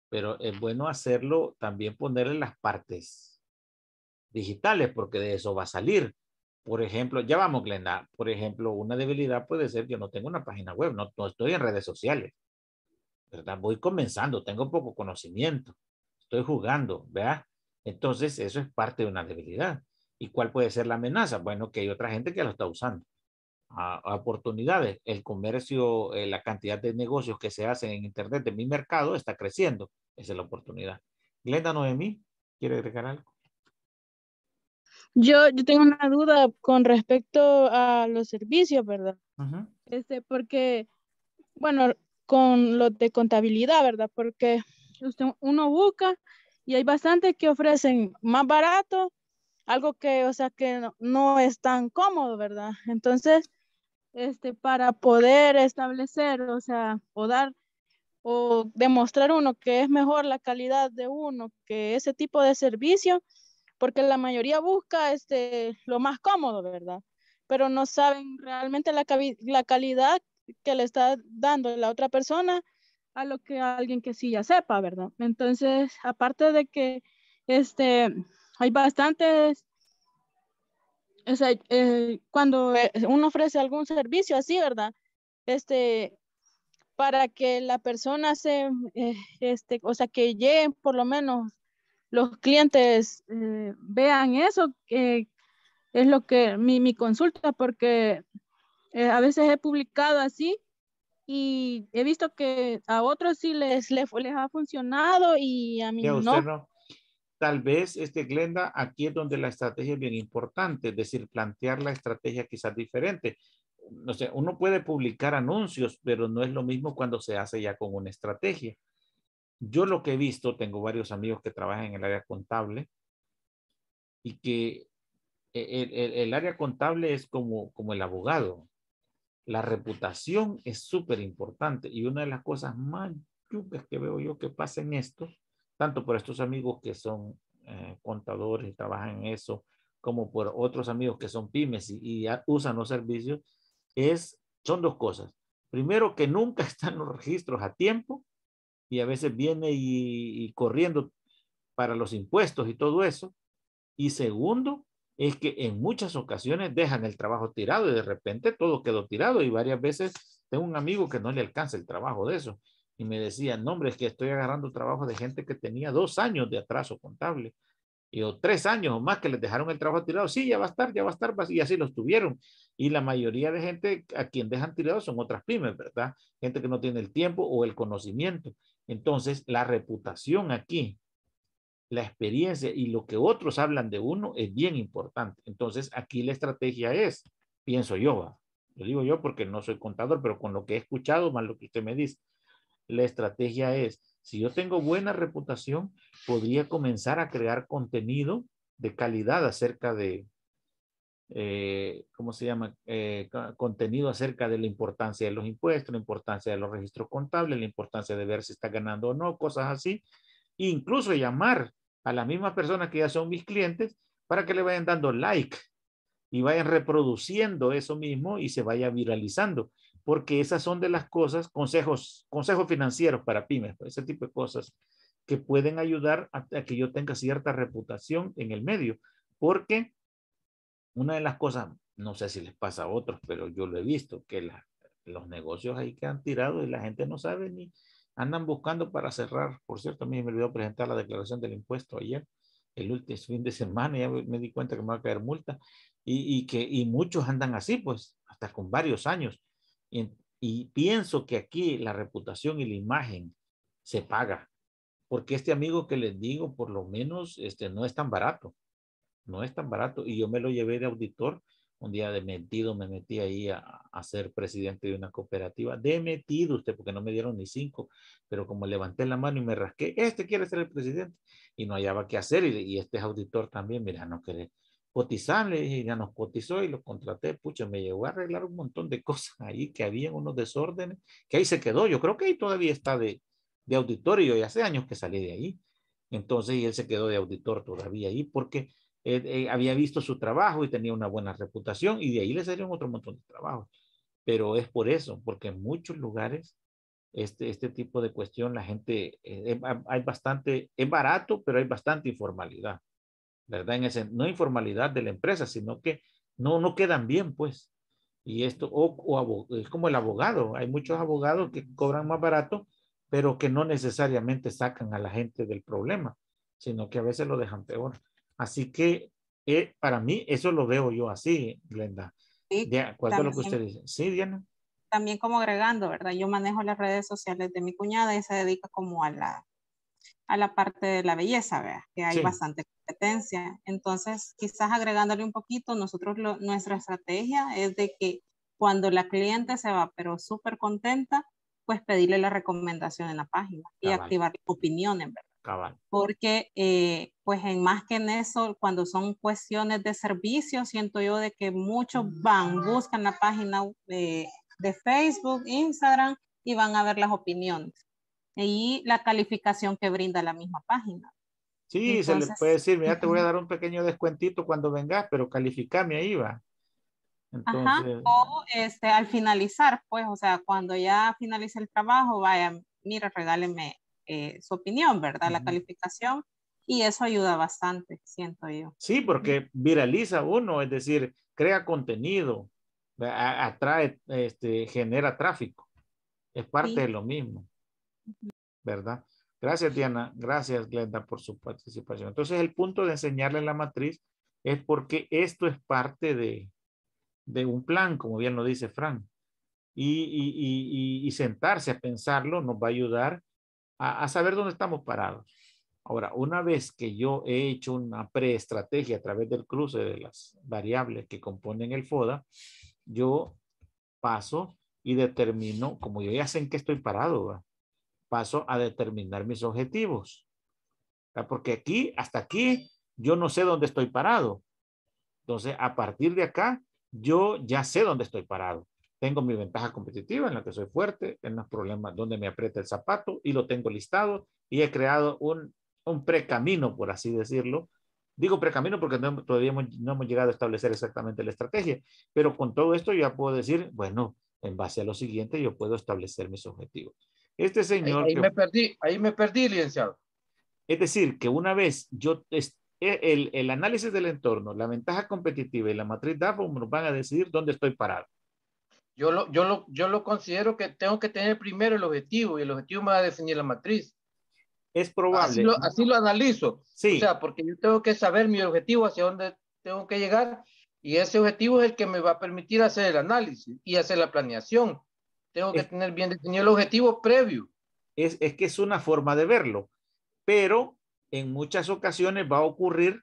pero es bueno hacerlo también ponerle las partes digitales, porque de eso va a salir. Por ejemplo, ya vamos, Glenda, por ejemplo, una debilidad puede ser, yo no tengo una página web, no, no estoy en redes sociales, ¿verdad? Voy comenzando, tengo poco conocimiento, estoy jugando, ¿verdad? Entonces, eso es parte de una debilidad. ¿Y cuál puede ser la amenaza? Bueno, que hay otra gente que lo está usando. oportunidades, el comercio, eh, la cantidad de negocios que se hacen en Internet de mi mercado está creciendo. Esa es la oportunidad. Glenda Noemí, ¿quiere agregar algo? Yo, yo tengo una duda con respecto a los servicios, ¿verdad? este, porque, bueno, con lo de contabilidad, ¿verdad? Porque uno busca y hay bastantes que ofrecen más barato, algo que, o sea, que no, no es tan cómodo, ¿verdad? Entonces, este, para poder establecer, o sea, o dar o demostrar uno que es mejor la calidad de uno que ese tipo de servicio, porque la mayoría busca este, lo más cómodo, ¿verdad? Pero no saben realmente la, la calidad que le está dando la otra persona a lo que alguien que sí ya sepa, ¿verdad? Entonces, aparte de que este, hay bastantes, o sea, eh, cuando eh, uno ofrece algún servicio así, ¿verdad? Este, para que la persona se, eh, este, o sea, que lleguen por lo menos los clientes vean eso, que es lo que mi consulta, porque a veces he publicado así y he visto que a otros sí les, les, les ha funcionado y a mí no. Tal vez, este Glenda, aquí es donde la estrategia es bien importante, es decir, plantear la estrategia quizás diferente. No sé, uno puede publicar anuncios, pero no es lo mismo cuando se hace ya con una estrategia. Yo lo que he visto, tengo varios amigos que trabajan en el área contable y que el, e, el, el área contable es como, como el abogado, la reputación es súper importante y una de las cosas más chucas que veo yo que pasa en esto, tanto por estos amigos que son eh, contadores y trabajan en eso, como por otros amigos que son pymes y, usan los servicios, es, son dos cosas. Primero, que nunca están los registros a tiempo y a veces viene y corriendo para los impuestos y todo eso. Y segundo, es que en muchas ocasiones dejan el trabajo tirado y de repente todo quedó tirado y varias veces tengo un amigo que no le alcanza el trabajo de eso y me decía, no hombre, es que estoy agarrando trabajo de gente que tenía dos años de atraso contable y o tres años o más que les dejaron el trabajo tirado, sí, ya va a estar, ya va a estar, y así los tuvieron. Y la mayoría de gente a quien dejan tirado son otras pymes, ¿verdad? Gente que no tiene el tiempo o el conocimiento. Entonces, la reputación aquí la experiencia y lo que otros hablan de uno es bien importante. Entonces, aquí la estrategia es, pienso yo, lo digo yo porque no soy contador, pero con lo que he escuchado, más lo que usted me dice, la estrategia es, si yo tengo buena reputación, podría comenzar a crear contenido de calidad acerca de, eh, ¿cómo se llama? Eh, contenido acerca de la importancia de los impuestos, la importancia de los registros contables, la importancia de ver si está ganando o no, cosas así, incluso llamar a las mismas personas que ya son mis clientes para que le vayan dando like y vayan reproduciendo eso mismo y se vaya viralizando, porque esas son de las cosas, consejos, consejos financieros para pymes, pues, ese tipo de cosas que pueden ayudar a, que yo tenga cierta reputación en el medio, porque una de las cosas, no sé si les pasa a otros, pero yo lo he visto, que los negocios ahí que han tirado, y la gente no sabe ni, andan buscando para cerrar. Por cierto, a mí me olvidó presentar la declaración del impuesto ayer, el último fin de semana, ya me di cuenta que me va a caer multa. Y, y que y muchos andan así, pues, hasta con varios años. Y, y pienso que aquí la reputación y la imagen se paga, porque este amigo que les digo, por lo menos, este, no es tan barato, no es tan barato, y yo me lo llevé de auditor un día de metido me metí ahí a, ser presidente de una cooperativa, de metido usted, porque no me dieron ni cinco, pero como levanté la mano y me rasqué, este quiere ser el presidente, y no hallaba qué hacer, y, este es auditor también, mira, no quiere cotizarle, y ya nos cotizó y lo contraté, pucha, me llegó a arreglar un montón de cosas ahí, que había unos desórdenes, que ahí se quedó, yo creo que ahí todavía está de, de auditorio, y hace años que salí de ahí, entonces, y él se quedó de auditor todavía ahí, porque eh, eh, había visto su trabajo y tenía una buena reputación y de ahí le salieron otro montón de trabajos. Pero es por eso, porque en muchos lugares este, este tipo de cuestión la gente, eh, hay bastante, es barato, pero hay bastante informalidad, ¿verdad? En ese, no informalidad de la empresa, sino que no, no quedan bien, pues. Y esto, o, o es como el abogado, hay muchos abogados que cobran más barato, pero que no necesariamente sacan a la gente del problema, sino que a veces lo dejan peor. Así que eh, para mí eso lo veo yo así, Glenda. Sí, lo que usted dice. Sí, Diana. También como agregando, ¿verdad? Yo manejo las redes sociales de mi cuñada y se dedica como a la, a la parte de la belleza, ¿verdad? Que hay bastante competencia. Entonces, quizás agregándole un poquito, nosotros nuestra estrategia es de que cuando la cliente se va, pero súper contenta, pues pedirle la recomendación en la página y activar vale. opiniones, ¿verdad? Porque eh, pues en más que en eso, cuando son cuestiones de servicio, siento yo de que muchos mm. van, buscan la página eh, de, Facebook, Instagram y van a ver las opiniones y la calificación que brinda la misma página. Sí, se le puede decir, mira, te voy a dar un pequeño descuentito cuando vengas, pero calificame ahí va. Entonces... o este, al finalizar, pues, o sea, cuando ya finalice el trabajo, vaya, mira, regáleme eh, su opinión, ¿verdad? La calificación. Y eso ayuda bastante, siento yo. Sí, porque viraliza uno, es decir, crea contenido, atrae, este, genera tráfico. Es parte de lo mismo, ¿verdad? Gracias, Diana. Gracias, Glenda, por su participación. Entonces, el punto de enseñarle la matriz es porque esto es parte de, un plan, como bien lo dice Frank. Y, y sentarse a pensarlo nos va a ayudar a, saber dónde estamos parados. Ahora, una vez que yo he hecho una preestrategia a través del cruce de las variables que componen el FODA, yo paso y determino, como yo ya sé en qué estoy parado, paso a determinar mis objetivos. Porque aquí, hasta aquí, yo no sé dónde estoy parado. Entonces, a partir de acá, yo ya sé dónde estoy parado. Tengo mi ventaja competitiva en la que soy fuerte, en los problemas donde me aprieta el zapato y lo tengo listado y he creado un, un precamino, por así decirlo. Digo precamino porque no, todavía no hemos llegado a establecer exactamente la estrategia, pero con todo esto ya puedo decir, bueno, en base a lo siguiente yo puedo establecer mis objetivos. Este señor... Ahí, me perdí, ahí me perdí, licenciado. Es decir, que una vez yo e, el, el, análisis del entorno, la ventaja competitiva y la matriz DAFO nos van a decidir dónde estoy parado. Yo lo, yo, lo, yo lo considero que tengo que tener primero el objetivo y el objetivo me va a definir la matriz. Es probable. Así lo, analizo. Sí. O sea, porque yo tengo que saber mi objetivo, hacia dónde tengo que llegar y ese objetivo es el que me va a permitir hacer el análisis y hacer la planeación. Tengo que tener bien definido el objetivo previo. Es, es que es una forma de verlo, pero en muchas ocasiones va a ocurrir,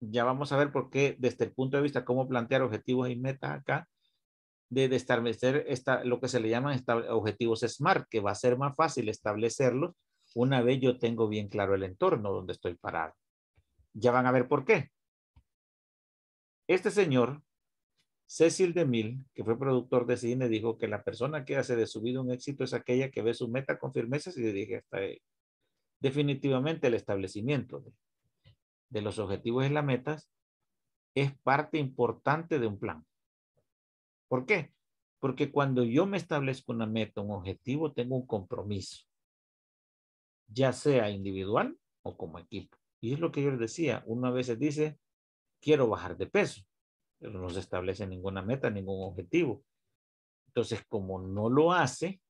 ya vamos a ver por qué desde el punto de vista cómo plantear objetivos y metas acá, de, establecer esta, lo que se le llaman objetivos SMART, que va a ser más fácil establecerlos una vez yo tengo bien claro el entorno donde estoy parado. Ya van a ver por qué. Este señor, Cecil DeMille, que fue productor de cine, dijo que la persona que hace de su vida un éxito es aquella que ve su meta con firmeza y le dije hasta Definitivamente el establecimiento de, de los objetivos y las metas es parte importante de un plan. ¿Por qué? Porque cuando yo me establezco una meta, un objetivo, tengo un compromiso, ya sea individual o como equipo. Y es lo que yo les decía, uno a veces dice, quiero bajar de peso, pero no se establece ninguna meta, ningún objetivo. Entonces, como no lo hace,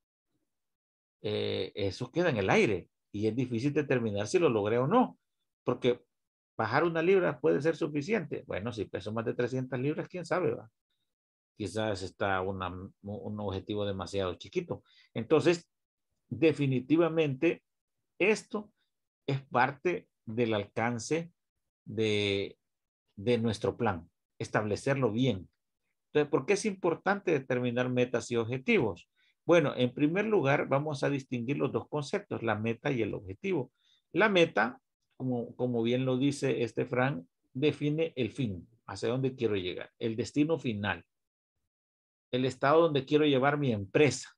eh, eso queda en el aire y es difícil determinar si lo logré o no, porque bajar una libra puede ser suficiente. Bueno, si peso más de 300 libras, quién sabe, va quizás está un objetivo demasiado chiquito. Entonces, definitivamente, esto es parte del alcance de, de nuestro plan, establecerlo bien. Entonces, ¿por qué es importante determinar metas y objetivos? Bueno, en primer lugar, vamos a distinguir los dos conceptos, la meta y el objetivo. La meta, como, como bien lo dice este Frank, define el fin, hacia dónde quiero llegar, el destino final el estado donde quiero llevar mi empresa.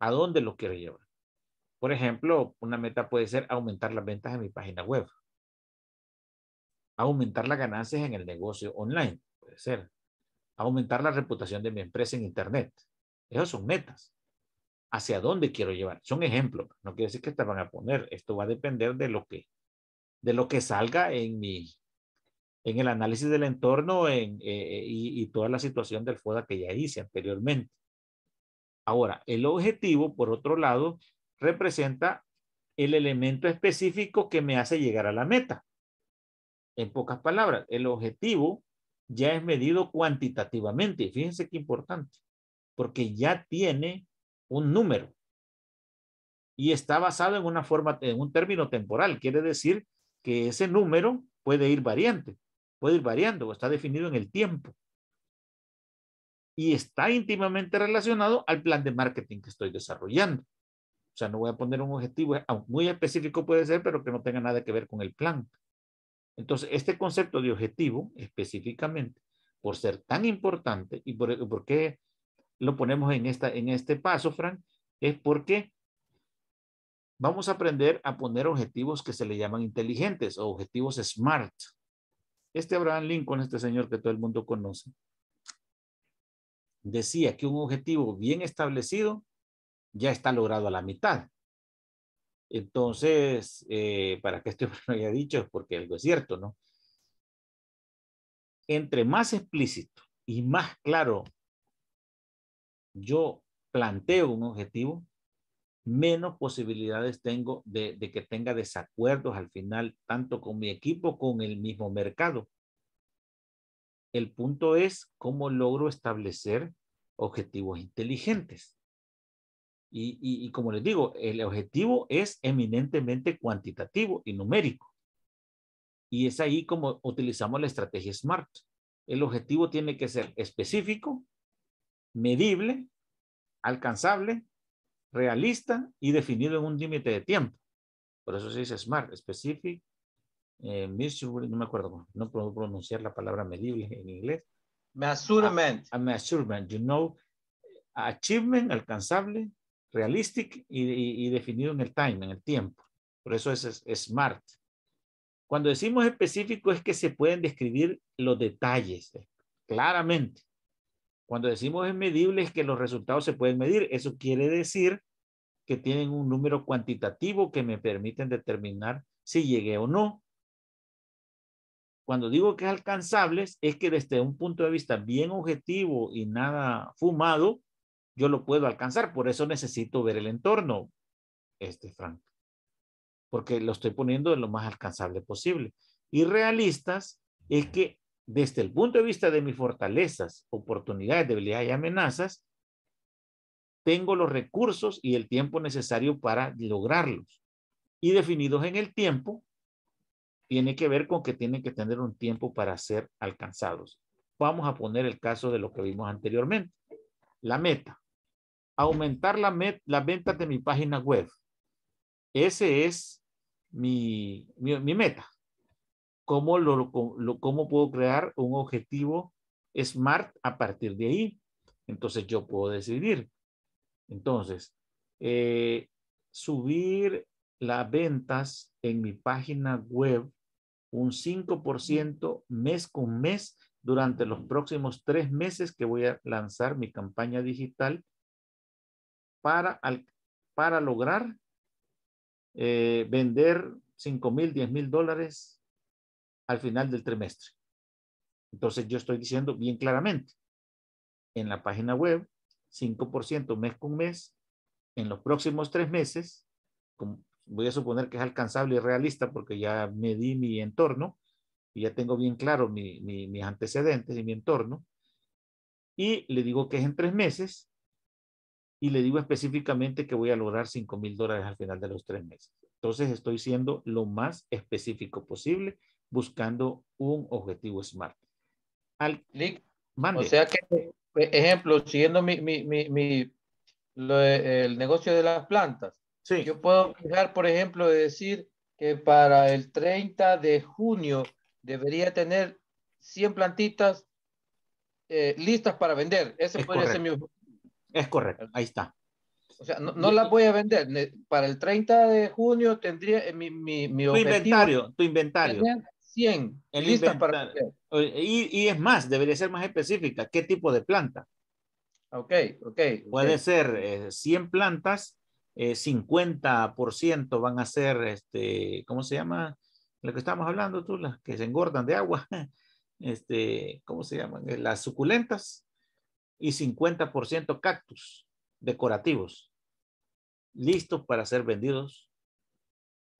¿A dónde lo quiero llevar? Por ejemplo, una meta puede ser aumentar las ventas en mi página web. Aumentar las ganancias en el negocio online, puede ser. Aumentar la reputación de mi empresa en Internet. Esas son metas. ¿Hacia dónde quiero llevar? Son ejemplos. No quiere decir que te van a poner. Esto va a depender de lo que, de lo que salga en mi, en el análisis del entorno eh, eh, y, y, toda la situación del FODA que ya hice anteriormente. Ahora, el objetivo, por otro lado, representa el elemento específico que me hace llegar a la meta. En pocas palabras, el objetivo ya es medido cuantitativamente. Fíjense qué importante, porque ya tiene un número y está basado en una forma, en un término temporal. Quiere decir que ese número puede ir variante puede ir variando, está definido en el tiempo. Y está íntimamente relacionado al plan de marketing que estoy desarrollando. O sea, no voy a poner un objetivo eh, muy específico, puede ser, pero que no tenga nada que ver con el plan. Entonces, este concepto de objetivo, específicamente, por ser tan importante y por, qué lo ponemos en, esta, en este paso, Frank, es porque vamos a aprender a poner objetivos que se le llaman inteligentes o objetivos SMART. Este Abraham Lincoln, este señor que todo el mundo conoce, decía que un objetivo bien establecido ya está logrado a la mitad. Entonces, eh, para que esto lo haya dicho, es porque algo es cierto, ¿no? Entre más explícito y más claro yo planteo un objetivo, menos posibilidades tengo de, que tenga desacuerdos al final, tanto con mi equipo como con el mismo mercado. El punto es cómo logro establecer objetivos inteligentes. Y, y, y, como les digo, el objetivo es eminentemente cuantitativo y numérico. Y es ahí como utilizamos la estrategia SMART. El objetivo tiene que ser específico, medible, alcanzable realista y definido en un límite de tiempo. Por eso se dice SMART, Specific, eh, no me acuerdo, no puedo pronunciar la palabra medible en inglés. Measurement. A, me measurement, you know, achievement, alcanzable, realistic y, definido en el time, en el tiempo. Por eso es, SMART. Cuando decimos específico es que se pueden describir los detalles eh, claramente. Cuando decimos es medible es que los resultados se pueden medir. Eso quiere decir que tienen un número cuantitativo que me permiten determinar si llegué o no. Cuando digo que es alcanzable es que desde un punto de vista bien objetivo y nada fumado, yo lo puedo alcanzar. Por eso necesito ver el entorno, este Frank, porque lo estoy poniendo en lo más alcanzable posible. Y realistas es que desde el punto de vista de mis fortalezas, oportunidades, debilidades y amenazas, tengo los recursos y el tiempo necesario para lograrlos. Y definidos en el tiempo, tiene que ver con que tienen que tener un tiempo para ser alcanzados. Vamos a poner el caso de lo que vimos anteriormente. La meta. Aumentar la venta las ventas de mi página web. Ese es mi meta cómo, lo, cómo puedo crear un objetivo SMART a partir de ahí. Entonces yo puedo decidir. Entonces, eh, subir las ventas en mi página web un 5% mes con mes durante los próximos tres meses que voy a lanzar mi campaña digital para, lograr eh, vender 5 mil, 10 mil dólares al final del trimestre. Entonces yo estoy diciendo bien claramente, en la página web, 5% mes con mes, en los próximos tres meses, voy a suponer que es alcanzable y realista porque ya medí mi entorno y ya tengo bien claro mis antecedentes y mi entorno, y le digo que es en tres meses, y le digo específicamente que voy a lograr 5 mil dólares al final de los tres meses. Entonces estoy siendo lo más específico posible buscando un objetivo SMART. Al, O sea que, eh, ejemplo, siguiendo mi, mi, mi, mi el negocio de las plantas, sí. yo puedo fijar, por ejemplo, de decir que para el 30 de junio debería tener 100 plantitas eh, listas para vender. Ese es correcto. ser mi Es correcto, ahí está. O sea, no, las voy a vender. Para el 30 de junio tendría eh, mi, mi, mi tu Inventario, tu inventario. 100 Y, es más, debería ser más específica. ¿Qué tipo de planta? Ok, ok. Puede ser 100 eh, plantas, 50% eh, van a ser, este, ¿cómo se llama? Lo que estamos hablando tú, las que se engordan de agua. Este, ¿Cómo se llaman? Eh, las suculentas y 50% cactus decorativos listos para ser vendidos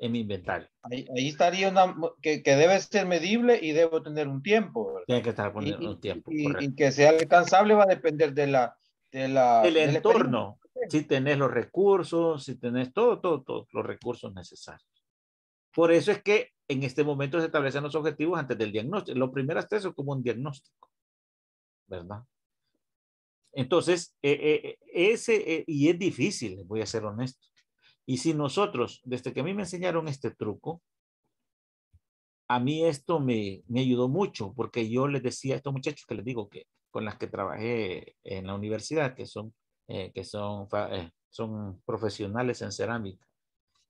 en mi inventario. Ahí, estaría una que, debe ser medible y debo tener un tiempo. Tiene que estar con un tiempo. Y, que sea alcanzable va a depender de la, de la el del entorno. Si tenés los recursos, si tenés todo, todo, todos los recursos necesarios. Por eso es que en este momento se establecen los objetivos antes del diagnóstico. Lo primero es eso como un diagnóstico, ¿verdad? Entonces, eh, eh, eh, ese, y es difícil, voy a ser honesto. Y si nosotros, desde que a mí me enseñaron este truco, a mí esto me, ayudó mucho porque yo les decía a estos muchachos que les digo que con las que trabajé en la universidad, que son, eh, que son, eh, son profesionales en cerámica,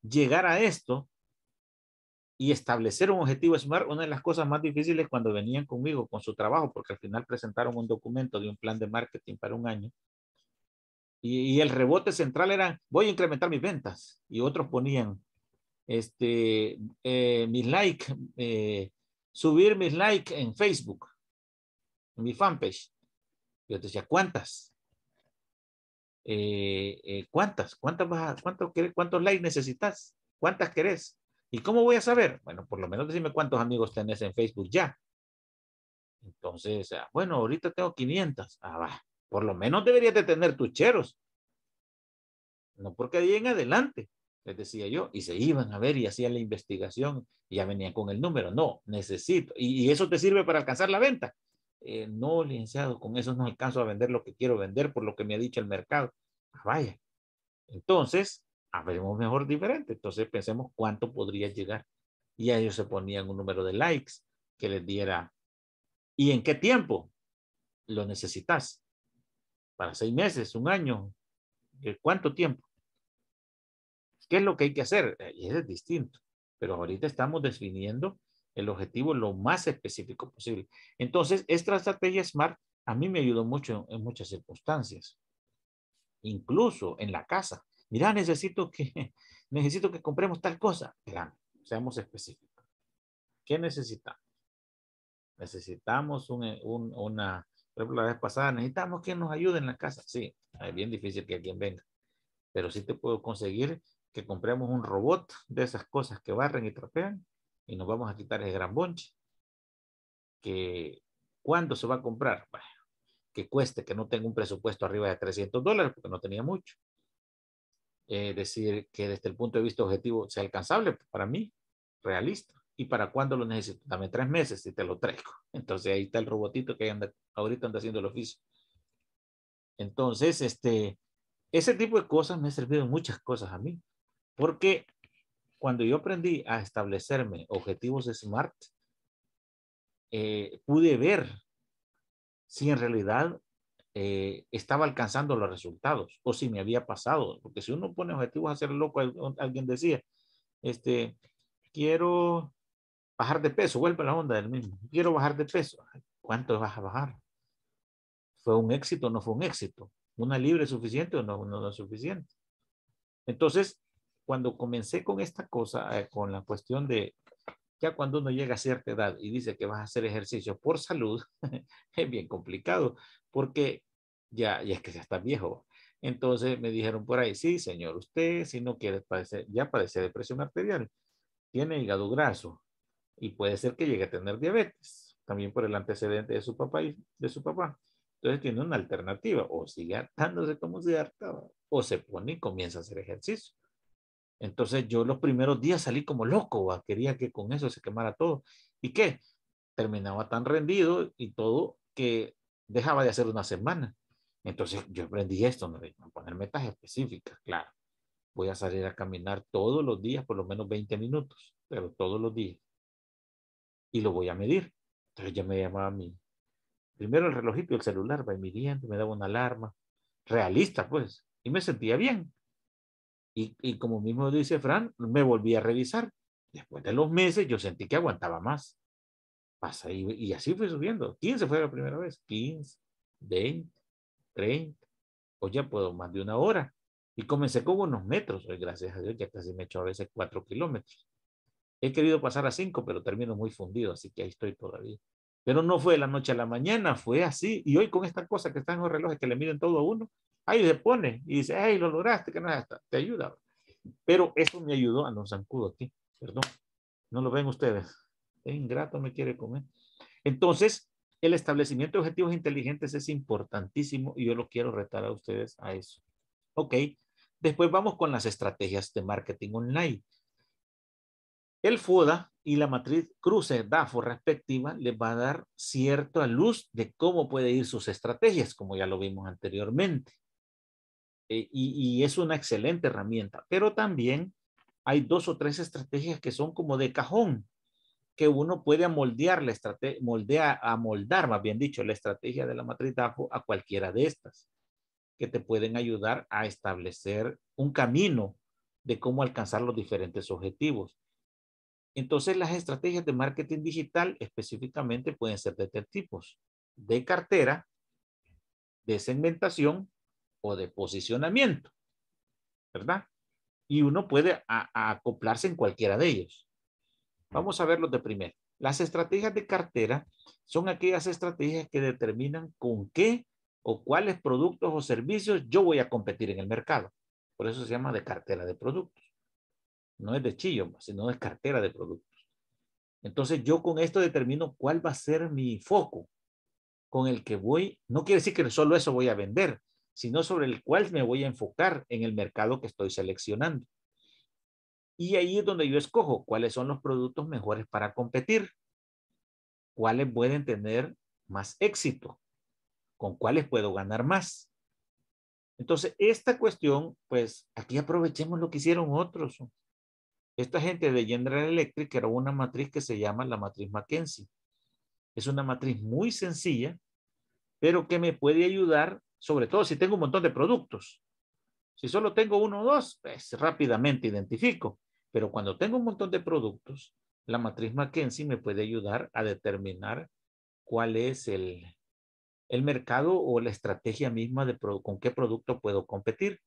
llegar a esto y establecer un objetivo SMART, una de las cosas más difíciles cuando venían conmigo con su trabajo, porque al final presentaron un documento de un plan de marketing para un año y, el rebote central era, voy a incrementar mis ventas. Y otros ponían, este, eh, mis likes, eh, subir mis likes en Facebook, en mi fanpage. Yo te decía, ¿cuántas? Eh, ¿Cuántas? ¿Cuántas vas a, cuántos, ¿Cuántos likes necesitas? ¿Cuántas querés? ¿Y cómo voy a saber? Bueno, por lo menos decime cuántos amigos tenés en Facebook ya. Entonces, ah, bueno, ahorita tengo 500. Ah, va. Por lo menos deberías de tener tucheros. No porque ahí en adelante, les decía yo, y se iban a ver y hacían la investigación y ya venían con el número. No, necesito. ¿Y, eso te sirve para alcanzar la venta? Eh, no, licenciado, con eso no alcanzo a vender lo que quiero vender por lo que me ha dicho el mercado. Ah, vaya. Entonces, hablemos mejor diferente. Entonces pensemos cuánto podría llegar. Y a ellos se ponían un número de likes que les diera. ¿Y en qué tiempo lo necesitas? para seis meses, un año, eh, ¿cuánto tiempo? ¿Qué es lo que hay que hacer? Eh, y es distinto, pero ahorita estamos definiendo el objetivo lo más específico posible. Entonces, esta estrategia SMART a mí me ayudó mucho en muchas circunstancias, incluso en la casa. Mira, necesito que, necesito que compremos tal cosa. Mira, seamos específicos. ¿Qué necesitamos? Necesitamos un, un, una, por ejemplo, la vez pasada, necesitamos que nos ayude en la casa. Sí, es bien difícil que alguien venga. Pero sí te puedo conseguir que compremos un robot de esas cosas que barren y trapean y nos vamos a quitar ese gran bonche. Que, ¿Cuándo se va a comprar? que cueste, que no tenga un presupuesto arriba de 300 dólares, porque no tenía mucho. Es decir que desde el punto de vista objetivo sea alcanzable para mí, realista. ¿Y para cuándo lo necesito? Dame tres meses y te lo traigo. Entonces ahí está el robotito que anda, ahorita anda haciendo el oficio. Entonces, este, ese tipo de cosas me ha servido muchas cosas a mí. Porque cuando yo aprendí a establecerme objetivos SMART, eh, pude ver si en realidad eh, estaba alcanzando los resultados o si me había pasado. Porque si uno pone objetivos a ser loco, alguien decía, este, quiero bajar de peso, vuelve a la onda del mismo. Quiero bajar de peso. ¿Cuánto vas a bajar? ¿Fue un éxito o no fue un éxito? ¿Una libre es suficiente o no, no, es suficiente? Entonces, cuando comencé con esta cosa, eh, con la cuestión de ya cuando uno llega a cierta edad y dice que vas a hacer ejercicio por salud, es bien complicado, porque ya, ya es que ya está viejo. Entonces me dijeron por ahí, sí, señor, usted si no quiere padecer, ya padece depresión presión arterial, tiene hígado graso, y puede ser que llegue a tener diabetes, también por el antecedente de su papá. de su papá. Entonces tiene una alternativa, o sigue hartándose como se hartaba, o se pone y comienza a hacer ejercicio. Entonces yo los primeros días salí como loco, ah, quería que con eso se quemara todo. ¿Y qué? Terminaba tan rendido y todo que dejaba de hacer una semana. Entonces yo aprendí esto, ¿no? poner metas específicas, claro. Voy a salir a caminar todos los días, por lo menos 20 minutos, pero todos los días y lo voy a medir. Entonces ya me llamaba a mí, primero el relojito el celular, va midiendo, me daba una alarma, realista pues, y me sentía bien. Y, como mismo dice Fran, me volví a revisar. Después de los meses yo sentí que aguantaba más. Pasa, y, y así fue subiendo. 15 fue la primera vez, 15, 20, 30, o ya puedo más de una hora. Y comencé con unos metros, gracias a Dios ya casi me echo a veces 4 kilómetros. He querido pasar a cinco, pero termino muy fundido, así que ahí estoy todavía. Pero no fue de la noche a la mañana, fue así. Y hoy con esta cosa que están los relojes que le miden todo a uno, ahí se pone y dice, ay, lo lograste, que nada, es te ayuda. Pero eso me ayudó a los zancudo aquí, perdón, no lo ven ustedes. Es ingrato, me quiere comer. Entonces, el establecimiento de objetivos inteligentes es importantísimo y yo lo quiero retar a ustedes a eso. Ok, después vamos con las estrategias de marketing online. El FODA y la matriz cruce DAFO respectiva les va a dar cierta luz de cómo puede ir sus estrategias, como ya lo vimos anteriormente. Eh, y, es una excelente herramienta, pero también hay dos o tres estrategias que son como de cajón, que uno puede moldear la estrategia, moldea, amoldar, más bien dicho, la estrategia de la matriz DAFO a cualquiera de estas, que te pueden ayudar a establecer un camino de cómo alcanzar los diferentes objetivos. Entonces las estrategias de marketing digital específicamente pueden ser de tres tipos, de cartera, de segmentación o de posicionamiento, ¿verdad? Y uno puede acoplarse en cualquiera de ellos. Vamos a ver de primero. Las estrategias de cartera son aquellas estrategias que determinan con qué o cuáles productos o servicios yo voy a competir en el mercado. Por eso se llama de cartera de productos no es de chillo, pues, sino es cartera de productos. Entonces yo con esto determino cuál va a ser mi foco con el que voy, no quiere decir que solo eso voy a vender, sino sobre el cual me voy a enfocar en el mercado que estoy seleccionando. Y ahí es donde yo escojo cuáles son los productos mejores para competir, cuáles pueden tener más éxito, con cuáles puedo ganar más. Entonces, esta cuestión, pues aquí aprovechemos lo que hicieron otros. Esta gente de General Electric era una matriz que se llama la matriz Mackenzie. Es una matriz muy sencilla, pero que me puede ayudar, sobre todo si tengo un montón de productos. Si solo tengo uno o dos, pues rápidamente identifico. Pero cuando tengo un montón de productos, la matriz McKenzie me puede ayudar a determinar cuál es el, el mercado o la estrategia misma de con qué producto puedo competir.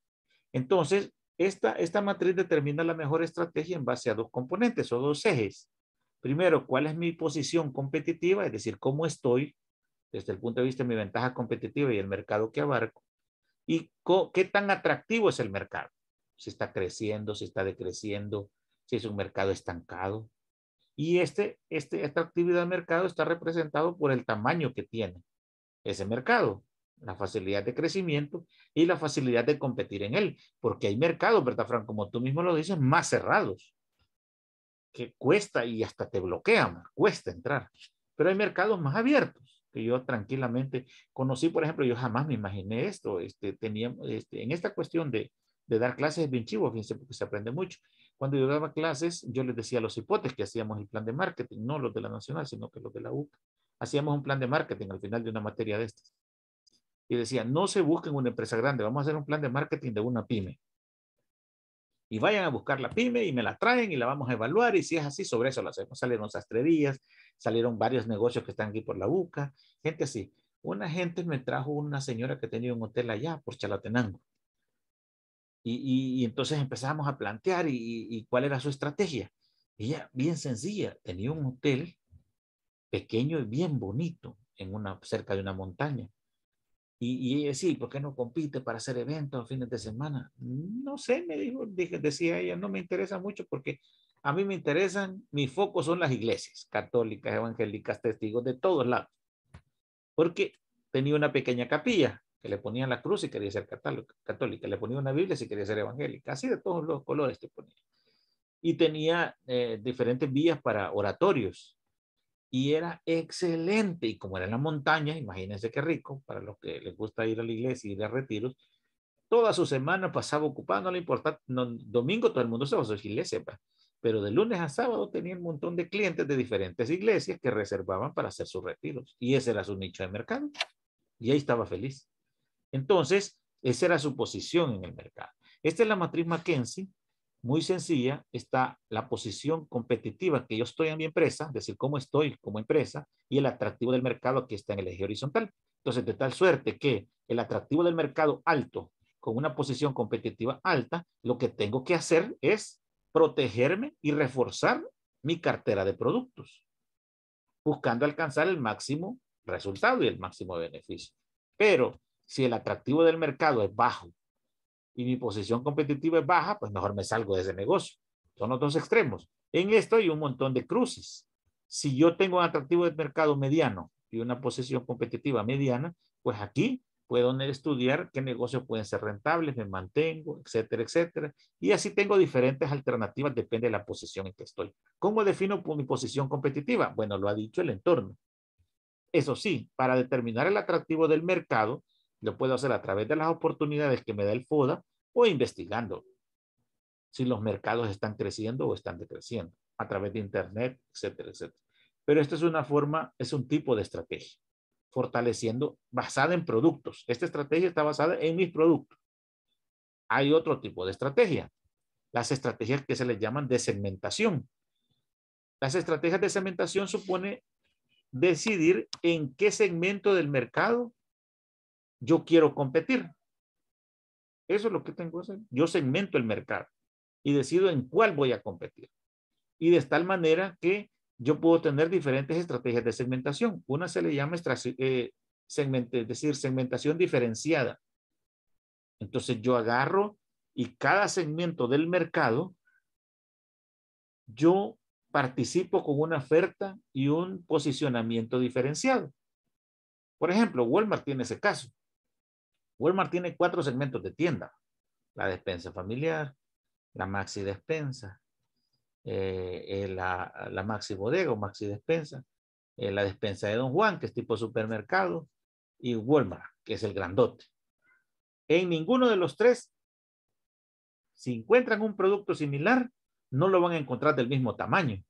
Entonces, esta, esta matriz determina la mejor estrategia en base a dos componentes o dos ejes. Primero, ¿cuál es mi posición competitiva? Es decir, ¿cómo estoy desde el punto de vista de mi ventaja competitiva y el mercado que abarco? ¿Y qué tan atractivo es el mercado? Si está creciendo, si está decreciendo, si es un mercado estancado. Y este, este, esta actividad de mercado está representado por el tamaño que tiene ese mercado la facilidad de crecimiento y la facilidad de competir en él, porque hay mercados, ¿verdad, Fran? Como tú mismo lo dices, más cerrados, que cuesta y hasta te bloquean, cuesta entrar, pero hay mercados más abiertos que yo tranquilamente conocí, por ejemplo, yo jamás me imaginé esto, este, teníamos, este, en esta cuestión de, de dar clases es bien chivo, fíjense, porque se aprende mucho. Cuando yo daba clases, yo les decía a los hipotes que hacíamos el plan de marketing, no los de la nacional, sino que los de la UCA. Hacíamos un plan de marketing al final de una materia de estas y decía, no se busquen una empresa grande, vamos a hacer un plan de marketing de una pyme. Y vayan a buscar la pyme y me la traen y la vamos a evaluar y si es así, sobre eso la hacemos. Salieron sastrerías, salieron varios negocios que están aquí por la UCA, gente así. Una gente me trajo una señora que tenía un hotel allá por Chalatenango. Y, y, entonces empezamos a plantear y, y cuál era su estrategia. Ella, bien sencilla, tenía un hotel pequeño y bien bonito en una, cerca de una montaña y, ella eh, sí, ¿por qué no compite para hacer eventos a fines de semana? No sé, me dijo, dije, decía ella, no me interesa mucho porque a mí me interesan, mi foco son las iglesias, católicas, evangélicas, testigos de todos lados. Porque tenía una pequeña capilla que le ponían la cruz y quería ser católica, le ponía una Biblia si quería ser evangélica, así de todos los colores que ponía. Y tenía eh, diferentes vías para oratorios, y era excelente. Y como era en la montaña, imagínense qué rico, para los que les gusta ir a la iglesia y ir a retiros, toda su semana pasaba ocupando, no le domingo todo el mundo se va a su iglesia, pues, pero de lunes a sábado tenía un montón de clientes de diferentes iglesias que reservaban para hacer sus retiros. Y ese era su nicho de mercado. Y ahí estaba feliz. Entonces, esa era su posición en el mercado. Esta es la matriz Mackenzie muy sencilla está la posición competitiva que yo estoy en mi empresa, es decir, cómo estoy como empresa y el atractivo del mercado que está en el eje horizontal. Entonces, de tal suerte que el atractivo del mercado alto con una posición competitiva alta, lo que tengo que hacer es protegerme y reforzar mi cartera de productos, buscando alcanzar el máximo resultado y el máximo beneficio. Pero si el atractivo del mercado es bajo y mi posición competitiva es baja, pues mejor me salgo de ese negocio. Son los dos extremos. En esto hay un montón de cruces. Si yo tengo un atractivo de mercado mediano y una posición competitiva mediana, pues aquí puedo estudiar qué negocios pueden ser rentables, me mantengo, etcétera, etcétera. Y así tengo diferentes alternativas, depende de la posición en que estoy. ¿Cómo defino mi posición competitiva? Bueno, lo ha dicho el entorno. Eso sí, para determinar el atractivo del mercado, lo puedo hacer a través de las oportunidades que me da el FODA o investigando si los mercados están creciendo o están decreciendo a través de Internet, etcétera, etcétera. Pero esta es una forma, es un tipo de estrategia fortaleciendo basada en productos. Esta estrategia está basada en mis productos. Hay otro tipo de estrategia, las estrategias que se les llaman de segmentación. Las estrategias de segmentación supone decidir en qué segmento del mercado yo quiero competir. Eso es lo que tengo que hacer. Yo segmento el mercado y decido en cuál voy a competir. Y de tal manera que yo puedo tener diferentes estrategias de segmentación. Una se le llama eh, decir, segmentación diferenciada. Entonces yo agarro y cada segmento del mercado, yo participo con una oferta y un posicionamiento diferenciado. Por ejemplo, Walmart tiene ese caso. Walmart tiene cuatro segmentos de tienda. La despensa familiar, la maxi despensa, eh, eh, la, maxi bodega o maxi despensa, eh, la despensa de Don Juan, que es tipo supermercado, y Walmart, que es el grandote. En ninguno de los tres, si encuentran un producto similar, no lo van a encontrar del mismo tamaño.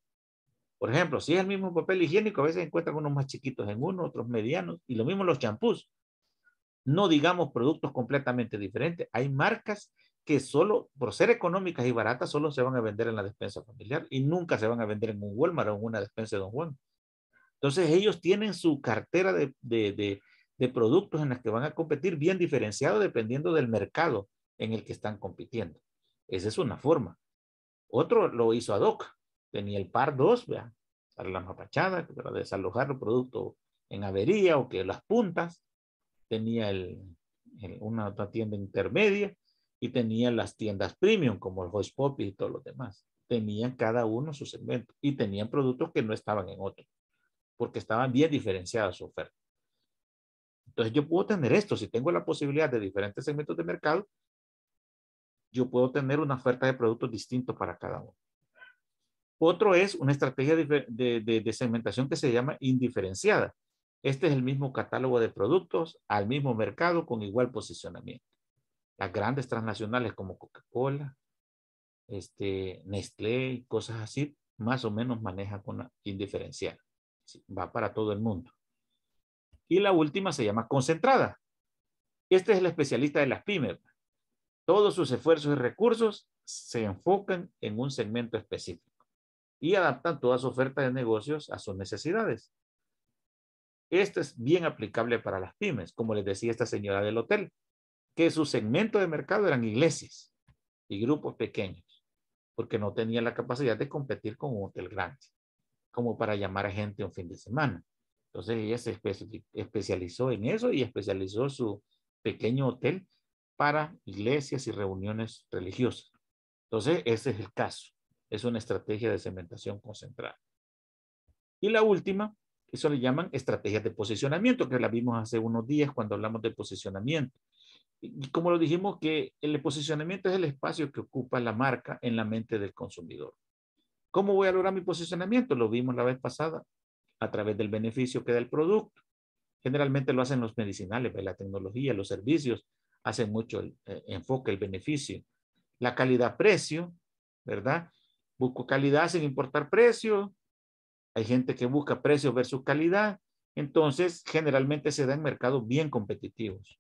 Por ejemplo, si es el mismo papel higiénico, a veces encuentran unos más chiquitos en uno, otros medianos, y lo mismo los champús no digamos productos completamente diferentes. Hay marcas que solo, por ser económicas y baratas, solo se van a vender en la despensa familiar y nunca se van a vender en un Walmart o en una despensa de Don Juan. Entonces ellos tienen su cartera de, de, productos en las que van a competir bien diferenciado dependiendo del mercado en el que están compitiendo. Esa es una forma. Otro lo hizo ad hoc. Tenía el par 2, para la mapachada, para desalojar el producto en avería o que las puntas tenía una tienda intermedia y tenía las tiendas premium como el voice Pop y todos los demás. Tenían cada uno su segmento y tenían productos que no estaban en otro, porque estaban bien diferenciadas su oferta. Entonces yo puedo tener esto, si tengo la posibilidad de diferentes segmentos de mercado, yo puedo tener una oferta de productos distintos para cada uno. Otro es una estrategia de segmentación que se llama indiferenciada este es el mismo catálogo de productos al mismo mercado con igual posicionamiento. Las grandes transnacionales como Coca-Cola, este, Nestlé y cosas así, más o menos maneja con indiferencial. va para todo el mundo. Y la última se llama concentrada. Este es el especialista de las pymes. Todos sus esfuerzos y recursos se enfocan en un segmento específico y adaptan toda su oferta de negocios a sus necesidades. Esto es bien aplicable para las pymes, como les decía esta señora del hotel, que su segmento de mercado eran iglesias y grupos pequeños, porque no tenía la capacidad de competir con un hotel grande, como para llamar a gente un fin de semana. Entonces ella se especializó en eso y especializó su pequeño hotel para iglesias y reuniones religiosas. Entonces ese es el caso. Es una estrategia de segmentación concentrada. Y la última eso le llaman estrategias de posicionamiento, que la vimos hace unos días cuando hablamos de posicionamiento. Y como lo dijimos, que el posicionamiento es el espacio que ocupa la marca en la mente del consumidor. ¿Cómo voy a lograr mi posicionamiento? Lo vimos la vez pasada, a través del beneficio que da el producto. Generalmente lo hacen los medicinales, la tecnología, los servicios, hacen mucho el eh, enfoque, el beneficio. La calidad-precio, ¿verdad? Busco calidad sin importar precio, hay gente que busca precios versus calidad, entonces generalmente se da en mercados bien competitivos.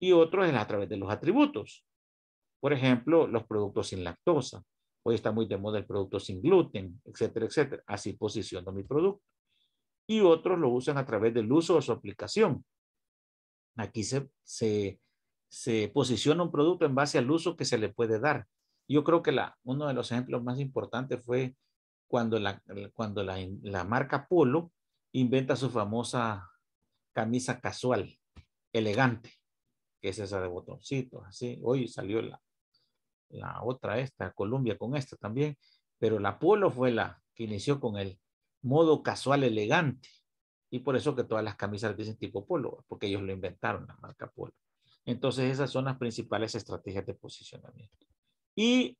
Y otros es a través de los atributos. Por ejemplo, los productos sin lactosa. Hoy está muy de moda el producto sin gluten, etcétera, etcétera. Así posiciono mi producto. Y otros lo usan a través del uso de su aplicación. Aquí se, se, se posiciona un producto en base al uso que se le puede dar. Yo creo que la, uno de los ejemplos más importantes fue cuando la, eh, cuando la, la marca Polo inventa su famosa camisa casual, elegante, que es esa de botoncitos, así. Hoy salió la, la otra, esta, Colombia con esta también, pero la Polo fue la que inició con el modo casual elegante. Y por eso que todas las camisas dicen tipo polo, porque ellos lo inventaron, la marca polo. Entonces esas son las principales estrategias de posicionamiento. Y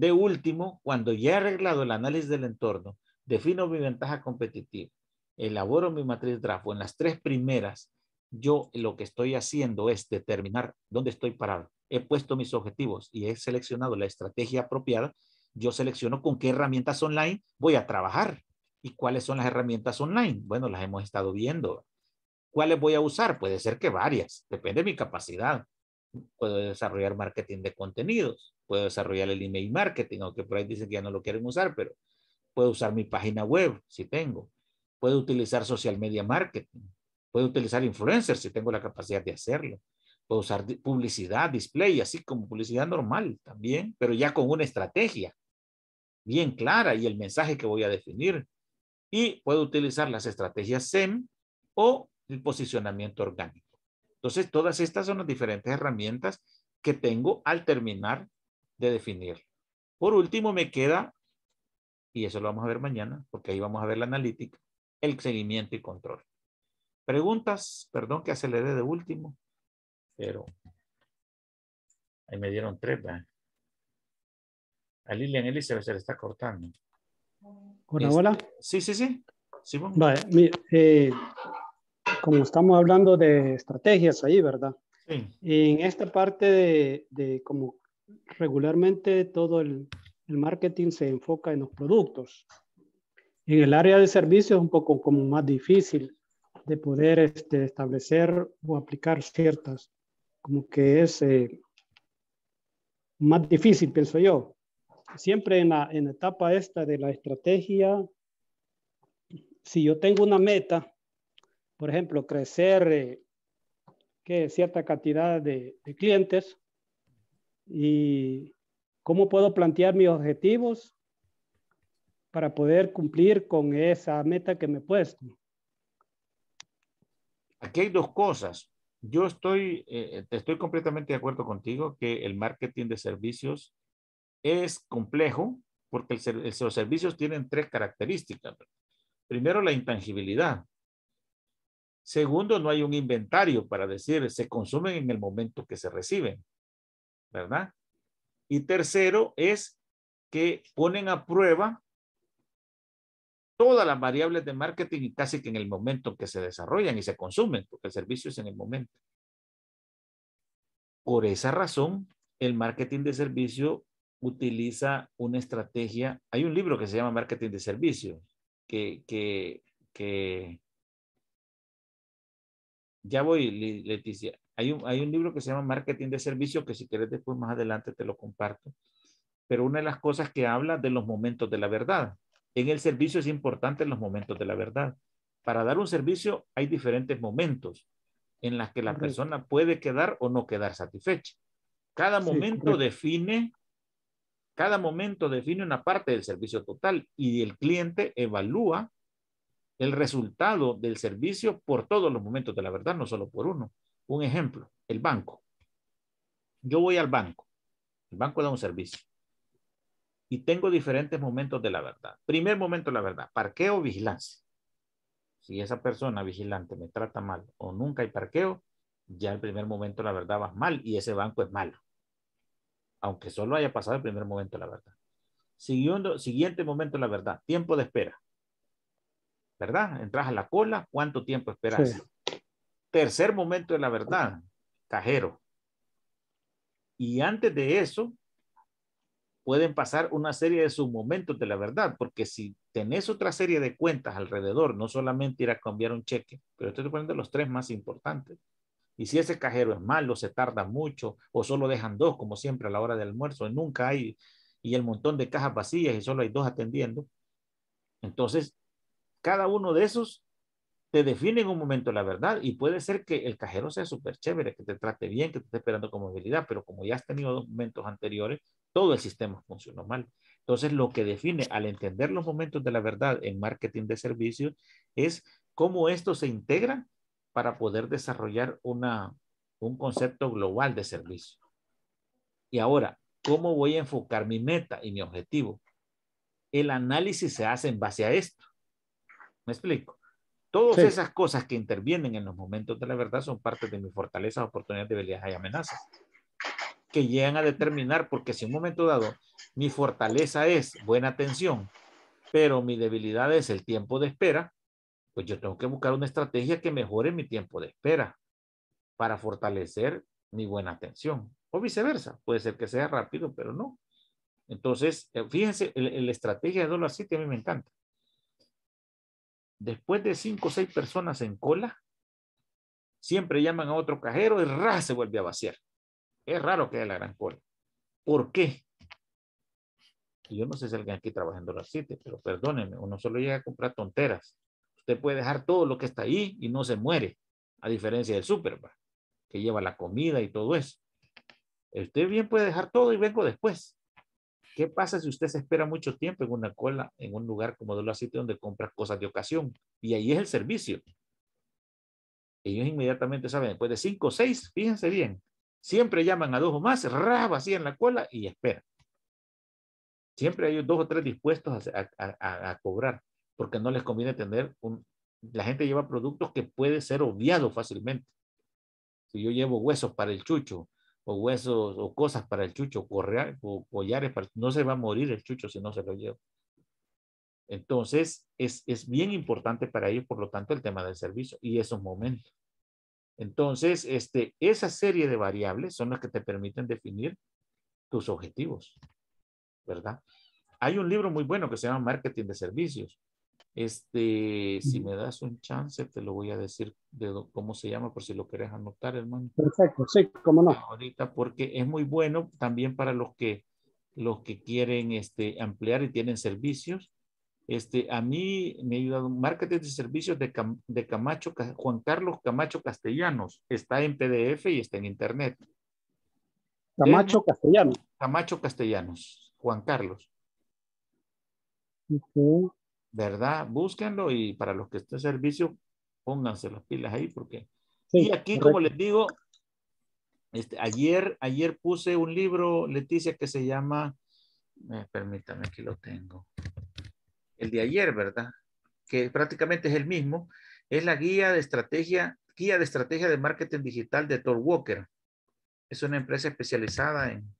de último, cuando ya he arreglado el análisis del entorno, defino mi ventaja competitiva, elaboro mi matriz draft en las tres primeras, yo lo que estoy haciendo es determinar dónde estoy parado. He puesto mis objetivos y he seleccionado la estrategia apropiada. Yo selecciono con qué herramientas online voy a trabajar y cuáles son las herramientas online. Bueno, las hemos estado viendo. ¿Cuáles voy a usar? Puede ser que varias, depende de mi capacidad puedo desarrollar marketing de contenidos, puedo desarrollar el email marketing, aunque por ahí dicen que ya no lo quieren usar, pero puedo usar mi página web si tengo, puedo utilizar social media marketing, puedo utilizar influencers si tengo la capacidad de hacerlo, puedo usar publicidad, display, así como publicidad normal también, pero ya con una estrategia bien clara y el mensaje que voy a definir. Y puedo utilizar las estrategias SEM o el posicionamiento orgánico. Entonces, todas estas son las diferentes herramientas que tengo al terminar de definir. Por último, me queda, y eso lo vamos a ver mañana, porque ahí vamos a ver la analítica, el seguimiento y control. Preguntas, perdón que aceleré de último, pero ahí me dieron tres. ¿verdad? A Lilian se le está cortando. ¿Con este, hola. Sí, sí, sí. Vale, eh, como estamos hablando de estrategias ahí, ¿verdad? Sí. en esta parte de, de como regularmente todo el, el, marketing se enfoca en los productos. En el área de servicios es un poco como más difícil de poder este, establecer o aplicar ciertas, como que es eh, más difícil, pienso yo. Siempre en la, en la etapa esta de la estrategia, si yo tengo una meta, por ejemplo, crecer eh, cierta cantidad de, clientes y cómo puedo plantear mis objetivos para poder cumplir con esa meta que me he puesto. Aquí hay dos cosas. Yo estoy, eh, eh, estoy completamente de acuerdo contigo que el marketing de servicios es complejo porque los servicios tienen tres características. Primero, la intangibilidad. Segundo, no hay un inventario para decir se consumen en el momento que se reciben, ¿verdad? Y tercero es que ponen a prueba todas las variables de marketing y casi que en el momento que se desarrollan y se consumen, porque el servicio es en el momento. Por esa razón, el marketing de servicio utiliza una estrategia. Hay un libro que se llama Marketing de Servicio, que, que, que ya voy, Leticia. Hay un, hay un libro que se llama Marketing de Servicio que si quieres después más adelante te lo comparto. Pero una de las cosas que habla de los momentos de la verdad. En el servicio es importante los momentos de la verdad. Para dar un servicio hay diferentes momentos en las que la persona puede quedar o no quedar satisfecha. Cada momento define, cada momento define una parte del servicio total y el cliente evalúa el resultado del servicio por todos los momentos de la verdad, no solo por uno. Un ejemplo, el banco. Yo voy al banco. El banco da un servicio. Y tengo diferentes momentos de la verdad. Primer momento de la verdad, parqueo, vigilancia. Si esa persona vigilante me trata mal o nunca hay parqueo, ya el primer momento de la verdad va mal y ese banco es malo. Aunque solo haya pasado el primer momento de la verdad. Siguiendo, siguiente momento de la verdad, tiempo de espera ¿verdad? Entras a la cola, ¿cuánto tiempo esperas? Tercer momento de la verdad, cajero. Y antes de eso, pueden pasar una serie de sus momentos de la verdad, porque si tenés otra serie de cuentas alrededor, no solamente ir a cambiar un cheque, pero estoy poniendo los tres más importantes. Y si ese cajero es malo, se tarda mucho, o solo dejan dos, como siempre, a la hora del almuerzo, y nunca hay, y el montón de cajas vacías y solo hay dos atendiendo, entonces cada uno de esos te define en un momento la verdad y puede ser que el cajero sea súper chévere, que te trate bien, que te esté esperando con movilidad, pero como ya has tenido momentos anteriores, todo el sistema funcionó mal. Entonces, lo que define al entender los momentos de la verdad en marketing de servicios es cómo esto se integra para poder desarrollar una, un concepto global de servicio. Y ahora, ¿cómo voy a enfocar mi meta y mi objetivo? El análisis se hace en base a esto explico? Todas esas cosas que intervienen en los momentos de la verdad son parte de mi fortaleza, oportunidades, debilidades y amenazas que llegan a determinar, porque si en un momento dado mi fortaleza es buena atención, pero mi debilidad es el tiempo de espera, pues yo tengo que buscar una estrategia que mejore mi tiempo de espera para fortalecer mi buena atención. O viceversa, puede ser que sea rápido, pero no. Entonces, eh, fíjense, la estrategia de dolo así a mí me encanta después de cinco o seis personas en cola, siempre llaman a otro cajero y ¡ra! se vuelve a vaciar. Es raro que haya la gran cola. ¿Por qué? Yo no sé si alguien aquí trabajando las siete, pero perdónenme, uno solo llega a comprar tonteras. Usted puede dejar todo lo que está ahí y no se muere, a diferencia del Superbar, que lleva la comida y todo eso. Usted bien puede dejar todo y vengo después. ¿Qué pasa si usted se espera mucho tiempo en una cola, en un lugar como de los donde compras cosas de ocasión? Y ahí es el servicio. Ellos inmediatamente saben, después de cinco o seis, fíjense bien, siempre llaman a dos o más, así en la cola y espera Siempre hay dos o tres dispuestos a, cobrar, porque no les conviene tener un... La gente lleva productos que puede ser obviado fácilmente. Si yo llevo huesos para el chucho, o huesos o cosas para el chucho, correa o collares, no se va a morir el chucho si no se lo lleva. Entonces, es, es bien importante para ellos, por lo tanto, el tema del servicio y esos momentos. Entonces, este, esa serie de variables son las que te permiten definir tus objetivos, ¿verdad? Hay un libro muy bueno que se llama Marketing de Servicios este, si me das un chance, te lo voy a decir de cómo se llama, por si lo quieres anotar, hermano. Perfecto, sí, cómo no. Ahorita, porque es muy bueno también para los que, los que quieren este, ampliar y tienen servicios. Este, a mí me ha ayudado un Marketing de Servicios de, Camacho, Juan Carlos Camacho Castellanos. Está en PDF y está en Internet. Camacho Castellanos. Camacho Castellanos, Juan Carlos. ¿verdad? Búsquenlo y para los que estén servicio, pónganse las pilas ahí porque... Sí, y aquí, como les digo, este, ayer, ayer puse un libro, Leticia, que se llama, eh, permítame, aquí lo tengo, el de ayer, ¿verdad? Que prácticamente es el mismo, es la guía de estrategia, guía de estrategia de marketing digital de Thor Walker. Es una empresa especializada en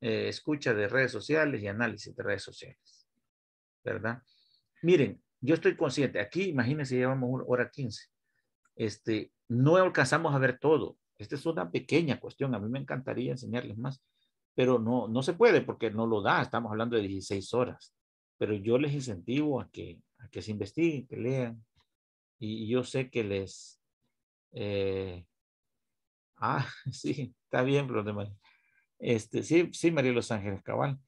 eh, escucha de redes sociales y análisis de redes sociales, ¿verdad? Miren, yo estoy consciente, aquí imagínense, llevamos una hora quince. Este, no alcanzamos a ver todo. Esta es una pequeña cuestión, a mí me encantaría enseñarles más, pero no, no se puede porque no lo da, estamos hablando de 16 horas. Pero yo les incentivo a que, a que se investiguen, que lean, y, yo sé que les... Eh, ah, sí, está bien, pero demás. Este, sí, sí, María Los Ángeles Cabal.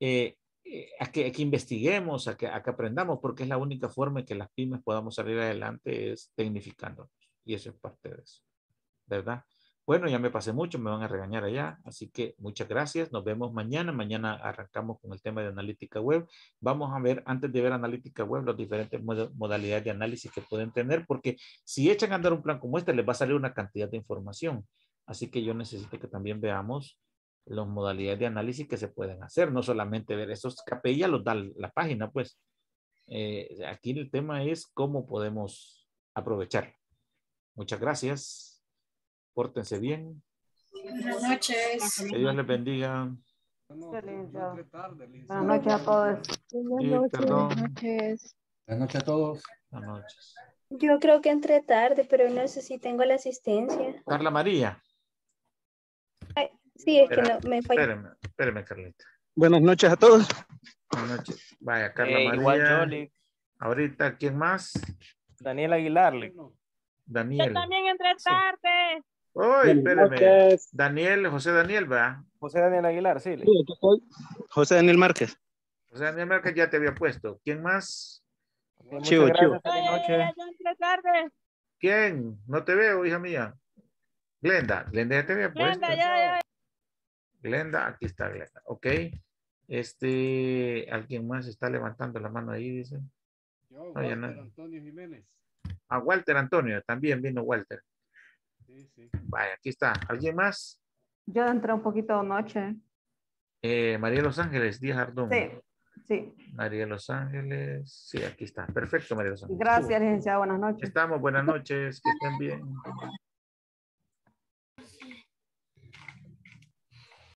Eh, eh, a que, investiguemos, a que, aprendamos, porque es la única forma en que las pymes podamos salir adelante es tecnificándonos. Y eso es parte de eso, ¿verdad? Bueno, ya me pasé mucho, me van a regañar allá, así que muchas gracias, nos vemos mañana. Mañana arrancamos con el tema de analítica web. Vamos a ver, antes de ver analítica web, las diferentes modalidades de análisis que pueden tener, porque si echan a andar un plan como este, les va a salir una cantidad de información. Así que yo necesito que también veamos las modalidades de análisis que se pueden hacer, no solamente ver esos capellas, los da la página, pues. Eh, aquí el tema es cómo podemos aprovechar. Muchas gracias. Pórtense bien. Buenas noches. Que Dios les bendiga. Buenas noches a todos. Buenas noches. Buenas noches a todos. Buenas noches. Yo creo que entré tarde, pero no sé si tengo la asistencia. Carla María. Sí, es que no, me falló. Espérame, espérame, Carlita. Buenas noches a todos. Buenas noches. Vaya, Carla eh, María. Igual, Ahorita, ¿quién más? Daniel Aguilar. Daniel. Yo también entré tarde. Uy, espérame. Daniel, José Daniel, ¿verdad? José Daniel Aguilar, sí. Le. soy José Daniel Márquez. José Daniel Márquez ya te había puesto. ¿Quién más? Chivo, chivo. yo entré tarde. ¿Quién? No te veo, hija mía. Glenda, Glenda ya te había puesto. Glenda, ya, ya. Glenda, aquí está Glenda, ok. Este, alguien más está levantando la mano ahí, dice. Yo, Walter Antonio Jiménez. A ah, Walter Antonio, también vino Walter. Sí, sí. Vaya, aquí está. ¿Alguien más? Yo entré un poquito noche. Eh, María Los Ángeles, Díaz Ardón. Sí, sí. María Los Ángeles, sí, aquí está. Perfecto, María Los Ángeles. Gracias, licenciada, buenas noches. Estamos, buenas noches, que estén bien.